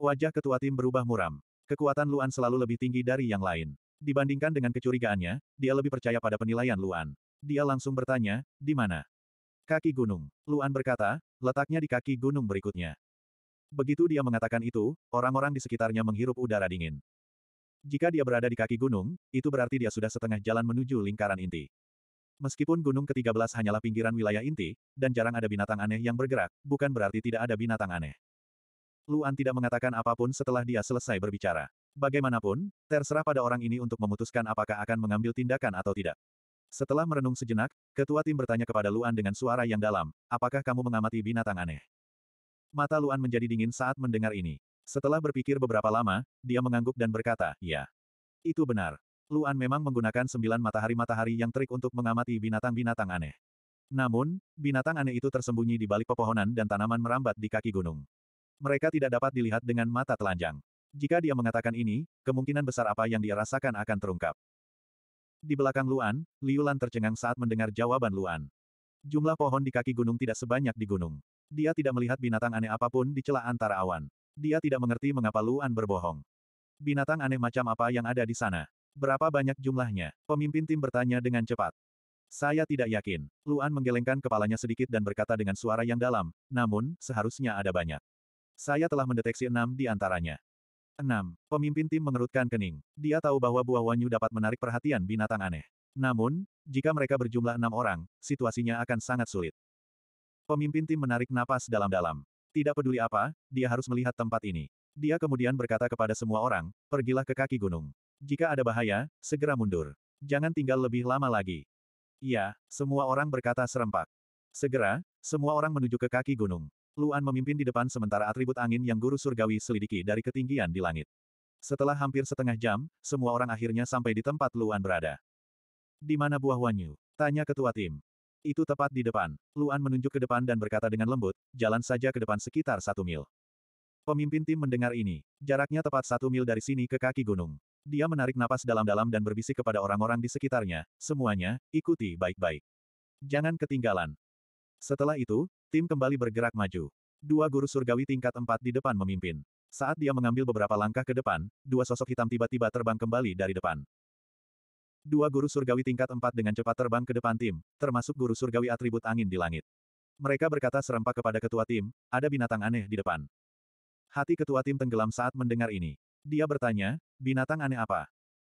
Wajah ketua tim berubah muram. Kekuatan Luan selalu lebih tinggi dari yang lain. Dibandingkan dengan kecurigaannya, dia lebih percaya pada penilaian Luan. Dia langsung bertanya, di mana? Kaki gunung. Luan berkata, letaknya di kaki gunung berikutnya. Begitu dia mengatakan itu, orang-orang di sekitarnya menghirup udara dingin. Jika dia berada di kaki gunung, itu berarti dia sudah setengah jalan menuju lingkaran inti. Meskipun gunung ke-13 hanyalah pinggiran wilayah inti, dan jarang ada binatang aneh yang bergerak, bukan berarti tidak ada binatang aneh. Luan tidak mengatakan apapun setelah dia selesai berbicara. Bagaimanapun, terserah pada orang ini untuk memutuskan apakah akan mengambil tindakan atau tidak. Setelah merenung sejenak, ketua tim bertanya kepada Luan dengan suara yang dalam, apakah kamu mengamati binatang aneh? Mata Luan menjadi dingin saat mendengar ini. Setelah berpikir beberapa lama, dia mengangguk dan berkata, ya. Itu benar. Luan memang menggunakan sembilan matahari-matahari yang terik untuk mengamati binatang-binatang aneh. Namun, binatang aneh itu tersembunyi di balik pepohonan dan tanaman merambat di kaki gunung. Mereka tidak dapat dilihat dengan mata telanjang. Jika dia mengatakan ini, kemungkinan besar apa yang dia rasakan akan terungkap. Di belakang Luan, Liulan tercengang saat mendengar jawaban Luan. Jumlah pohon di kaki gunung tidak sebanyak di gunung. Dia tidak melihat binatang aneh apapun di celah antara awan. Dia tidak mengerti mengapa Luan berbohong. Binatang aneh macam apa yang ada di sana? Berapa banyak jumlahnya? Pemimpin tim bertanya dengan cepat. Saya tidak yakin. Luan menggelengkan kepalanya sedikit dan berkata dengan suara yang dalam, namun, seharusnya ada banyak. Saya telah mendeteksi enam di antaranya. 6. Pemimpin tim mengerutkan kening. Dia tahu bahwa buah wanyu dapat menarik perhatian binatang aneh. Namun, jika mereka berjumlah enam orang, situasinya akan sangat sulit. Pemimpin tim menarik napas dalam-dalam. Tidak peduli apa, dia harus melihat tempat ini. Dia kemudian berkata kepada semua orang, pergilah ke kaki gunung. Jika ada bahaya, segera mundur. Jangan tinggal lebih lama lagi. Ya, semua orang berkata serempak. Segera, semua orang menuju ke kaki gunung. Luan memimpin di depan sementara atribut angin yang guru surgawi selidiki dari ketinggian di langit. Setelah hampir setengah jam, semua orang akhirnya sampai di tempat Luan berada. Di mana buah wanyu? Tanya ketua tim. Itu tepat di depan. Luan menunjuk ke depan dan berkata dengan lembut, jalan saja ke depan sekitar satu mil. Pemimpin tim mendengar ini. Jaraknya tepat satu mil dari sini ke kaki gunung. Dia menarik napas dalam-dalam dan berbisik kepada orang-orang di sekitarnya, semuanya, ikuti baik-baik. Jangan ketinggalan. Setelah itu, tim kembali bergerak maju. Dua guru surgawi tingkat empat di depan memimpin. Saat dia mengambil beberapa langkah ke depan, dua sosok hitam tiba-tiba terbang kembali dari depan. Dua guru surgawi tingkat empat dengan cepat terbang ke depan tim, termasuk guru surgawi atribut angin di langit. Mereka berkata serempak kepada ketua tim, ada binatang aneh di depan. Hati ketua tim tenggelam saat mendengar ini. Dia bertanya, binatang aneh apa?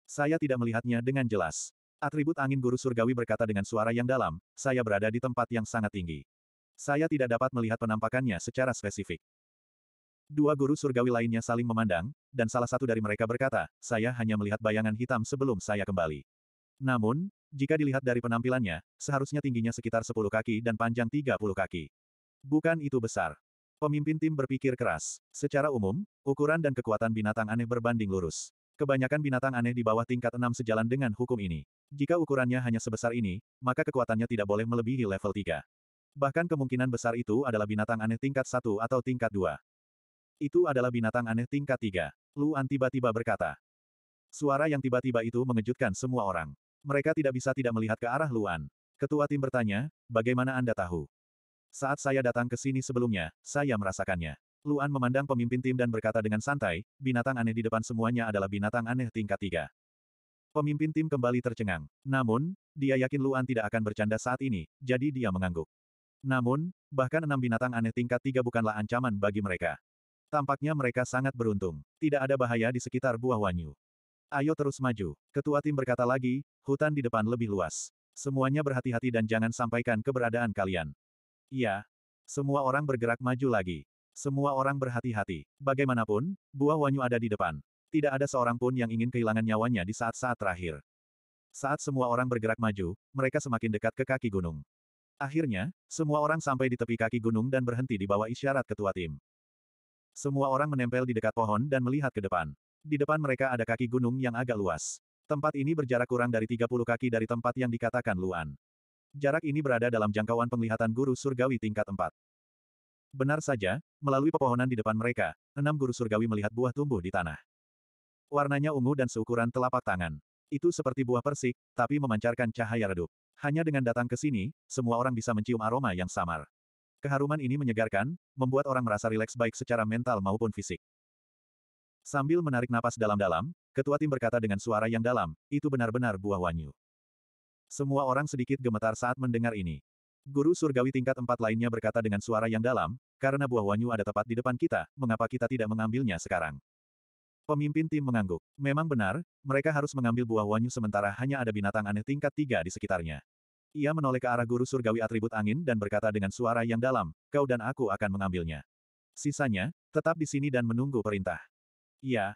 Saya tidak melihatnya dengan jelas. Atribut angin guru surgawi berkata dengan suara yang dalam, saya berada di tempat yang sangat tinggi. Saya tidak dapat melihat penampakannya secara spesifik. Dua guru surgawi lainnya saling memandang, dan salah satu dari mereka berkata, saya hanya melihat bayangan hitam sebelum saya kembali. Namun, jika dilihat dari penampilannya, seharusnya tingginya sekitar 10 kaki dan panjang 30 kaki. Bukan itu besar. Pemimpin tim berpikir keras. Secara umum, ukuran dan kekuatan binatang aneh berbanding lurus. Kebanyakan binatang aneh di bawah tingkat 6 sejalan dengan hukum ini. Jika ukurannya hanya sebesar ini, maka kekuatannya tidak boleh melebihi level 3. Bahkan kemungkinan besar itu adalah binatang aneh tingkat 1 atau tingkat 2. Itu adalah binatang aneh tingkat 3. Luan tiba-tiba berkata. Suara yang tiba-tiba itu mengejutkan semua orang. Mereka tidak bisa tidak melihat ke arah Luan. Ketua tim bertanya, bagaimana Anda tahu? Saat saya datang ke sini sebelumnya, saya merasakannya. Luan memandang pemimpin tim dan berkata dengan santai, binatang aneh di depan semuanya adalah binatang aneh tingkat 3. Pemimpin tim kembali tercengang. Namun, dia yakin Luan tidak akan bercanda saat ini, jadi dia mengangguk. Namun, bahkan enam binatang aneh tingkat tiga bukanlah ancaman bagi mereka. Tampaknya mereka sangat beruntung. Tidak ada bahaya di sekitar buah Wanyu. Ayo terus maju. Ketua tim berkata lagi, hutan di depan lebih luas. Semuanya berhati-hati dan jangan sampaikan keberadaan kalian. Iya. Semua orang bergerak maju lagi. Semua orang berhati-hati. Bagaimanapun, buah Wanyu ada di depan. Tidak ada seorang pun yang ingin kehilangan nyawanya di saat-saat terakhir. Saat semua orang bergerak maju, mereka semakin dekat ke kaki gunung. Akhirnya, semua orang sampai di tepi kaki gunung dan berhenti di bawah isyarat ketua tim. Semua orang menempel di dekat pohon dan melihat ke depan. Di depan mereka ada kaki gunung yang agak luas. Tempat ini berjarak kurang dari 30 kaki dari tempat yang dikatakan Luan. Jarak ini berada dalam jangkauan penglihatan guru surgawi tingkat 4. Benar saja, melalui pepohonan di depan mereka, enam guru surgawi melihat buah tumbuh di tanah. Warnanya ungu dan seukuran telapak tangan. Itu seperti buah persik, tapi memancarkan cahaya redup. Hanya dengan datang ke sini, semua orang bisa mencium aroma yang samar. Keharuman ini menyegarkan, membuat orang merasa rileks baik secara mental maupun fisik. Sambil menarik napas dalam-dalam, ketua tim berkata dengan suara yang dalam, itu benar-benar buah wanyu. Semua orang sedikit gemetar saat mendengar ini. Guru surgawi tingkat empat lainnya berkata dengan suara yang dalam, karena buah wanyu ada tepat di depan kita, mengapa kita tidak mengambilnya sekarang? Pemimpin tim mengangguk. Memang benar, mereka harus mengambil buah wanyu sementara hanya ada binatang aneh tingkat tiga di sekitarnya. Ia menoleh ke arah guru surgawi atribut angin dan berkata dengan suara yang dalam, kau dan aku akan mengambilnya. Sisanya, tetap di sini dan menunggu perintah. Iya.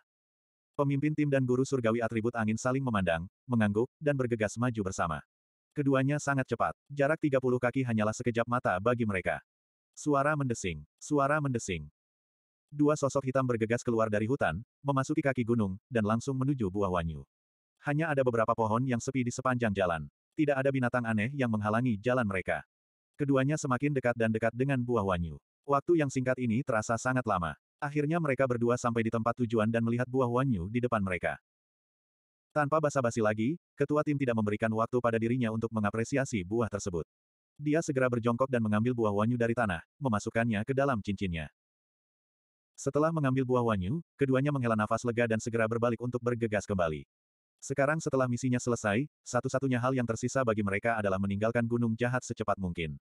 Pemimpin tim dan guru surgawi atribut angin saling memandang, mengangguk, dan bergegas maju bersama. Keduanya sangat cepat. Jarak 30 kaki hanyalah sekejap mata bagi mereka. Suara mendesing. Suara mendesing. Dua sosok hitam bergegas keluar dari hutan, memasuki kaki gunung, dan langsung menuju buah wanyu. Hanya ada beberapa pohon yang sepi di sepanjang jalan. Tidak ada binatang aneh yang menghalangi jalan mereka. Keduanya semakin dekat dan dekat dengan buah wanyu. Waktu yang singkat ini terasa sangat lama. Akhirnya mereka berdua sampai di tempat tujuan dan melihat buah wanyu di depan mereka. Tanpa basa-basi lagi, ketua tim tidak memberikan waktu pada dirinya untuk mengapresiasi buah tersebut. Dia segera berjongkok dan mengambil buah wanyu dari tanah, memasukkannya ke dalam cincinnya. Setelah mengambil buah wanyu, keduanya menghela nafas lega dan segera berbalik untuk bergegas kembali. Sekarang setelah misinya selesai, satu-satunya hal yang tersisa bagi mereka adalah meninggalkan gunung jahat secepat mungkin.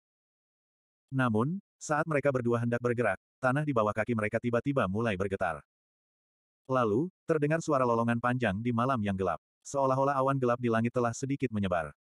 Namun, saat mereka berdua hendak bergerak, tanah di bawah kaki mereka tiba-tiba mulai bergetar. Lalu, terdengar suara lolongan panjang di malam yang gelap. Seolah-olah awan gelap di langit telah sedikit menyebar.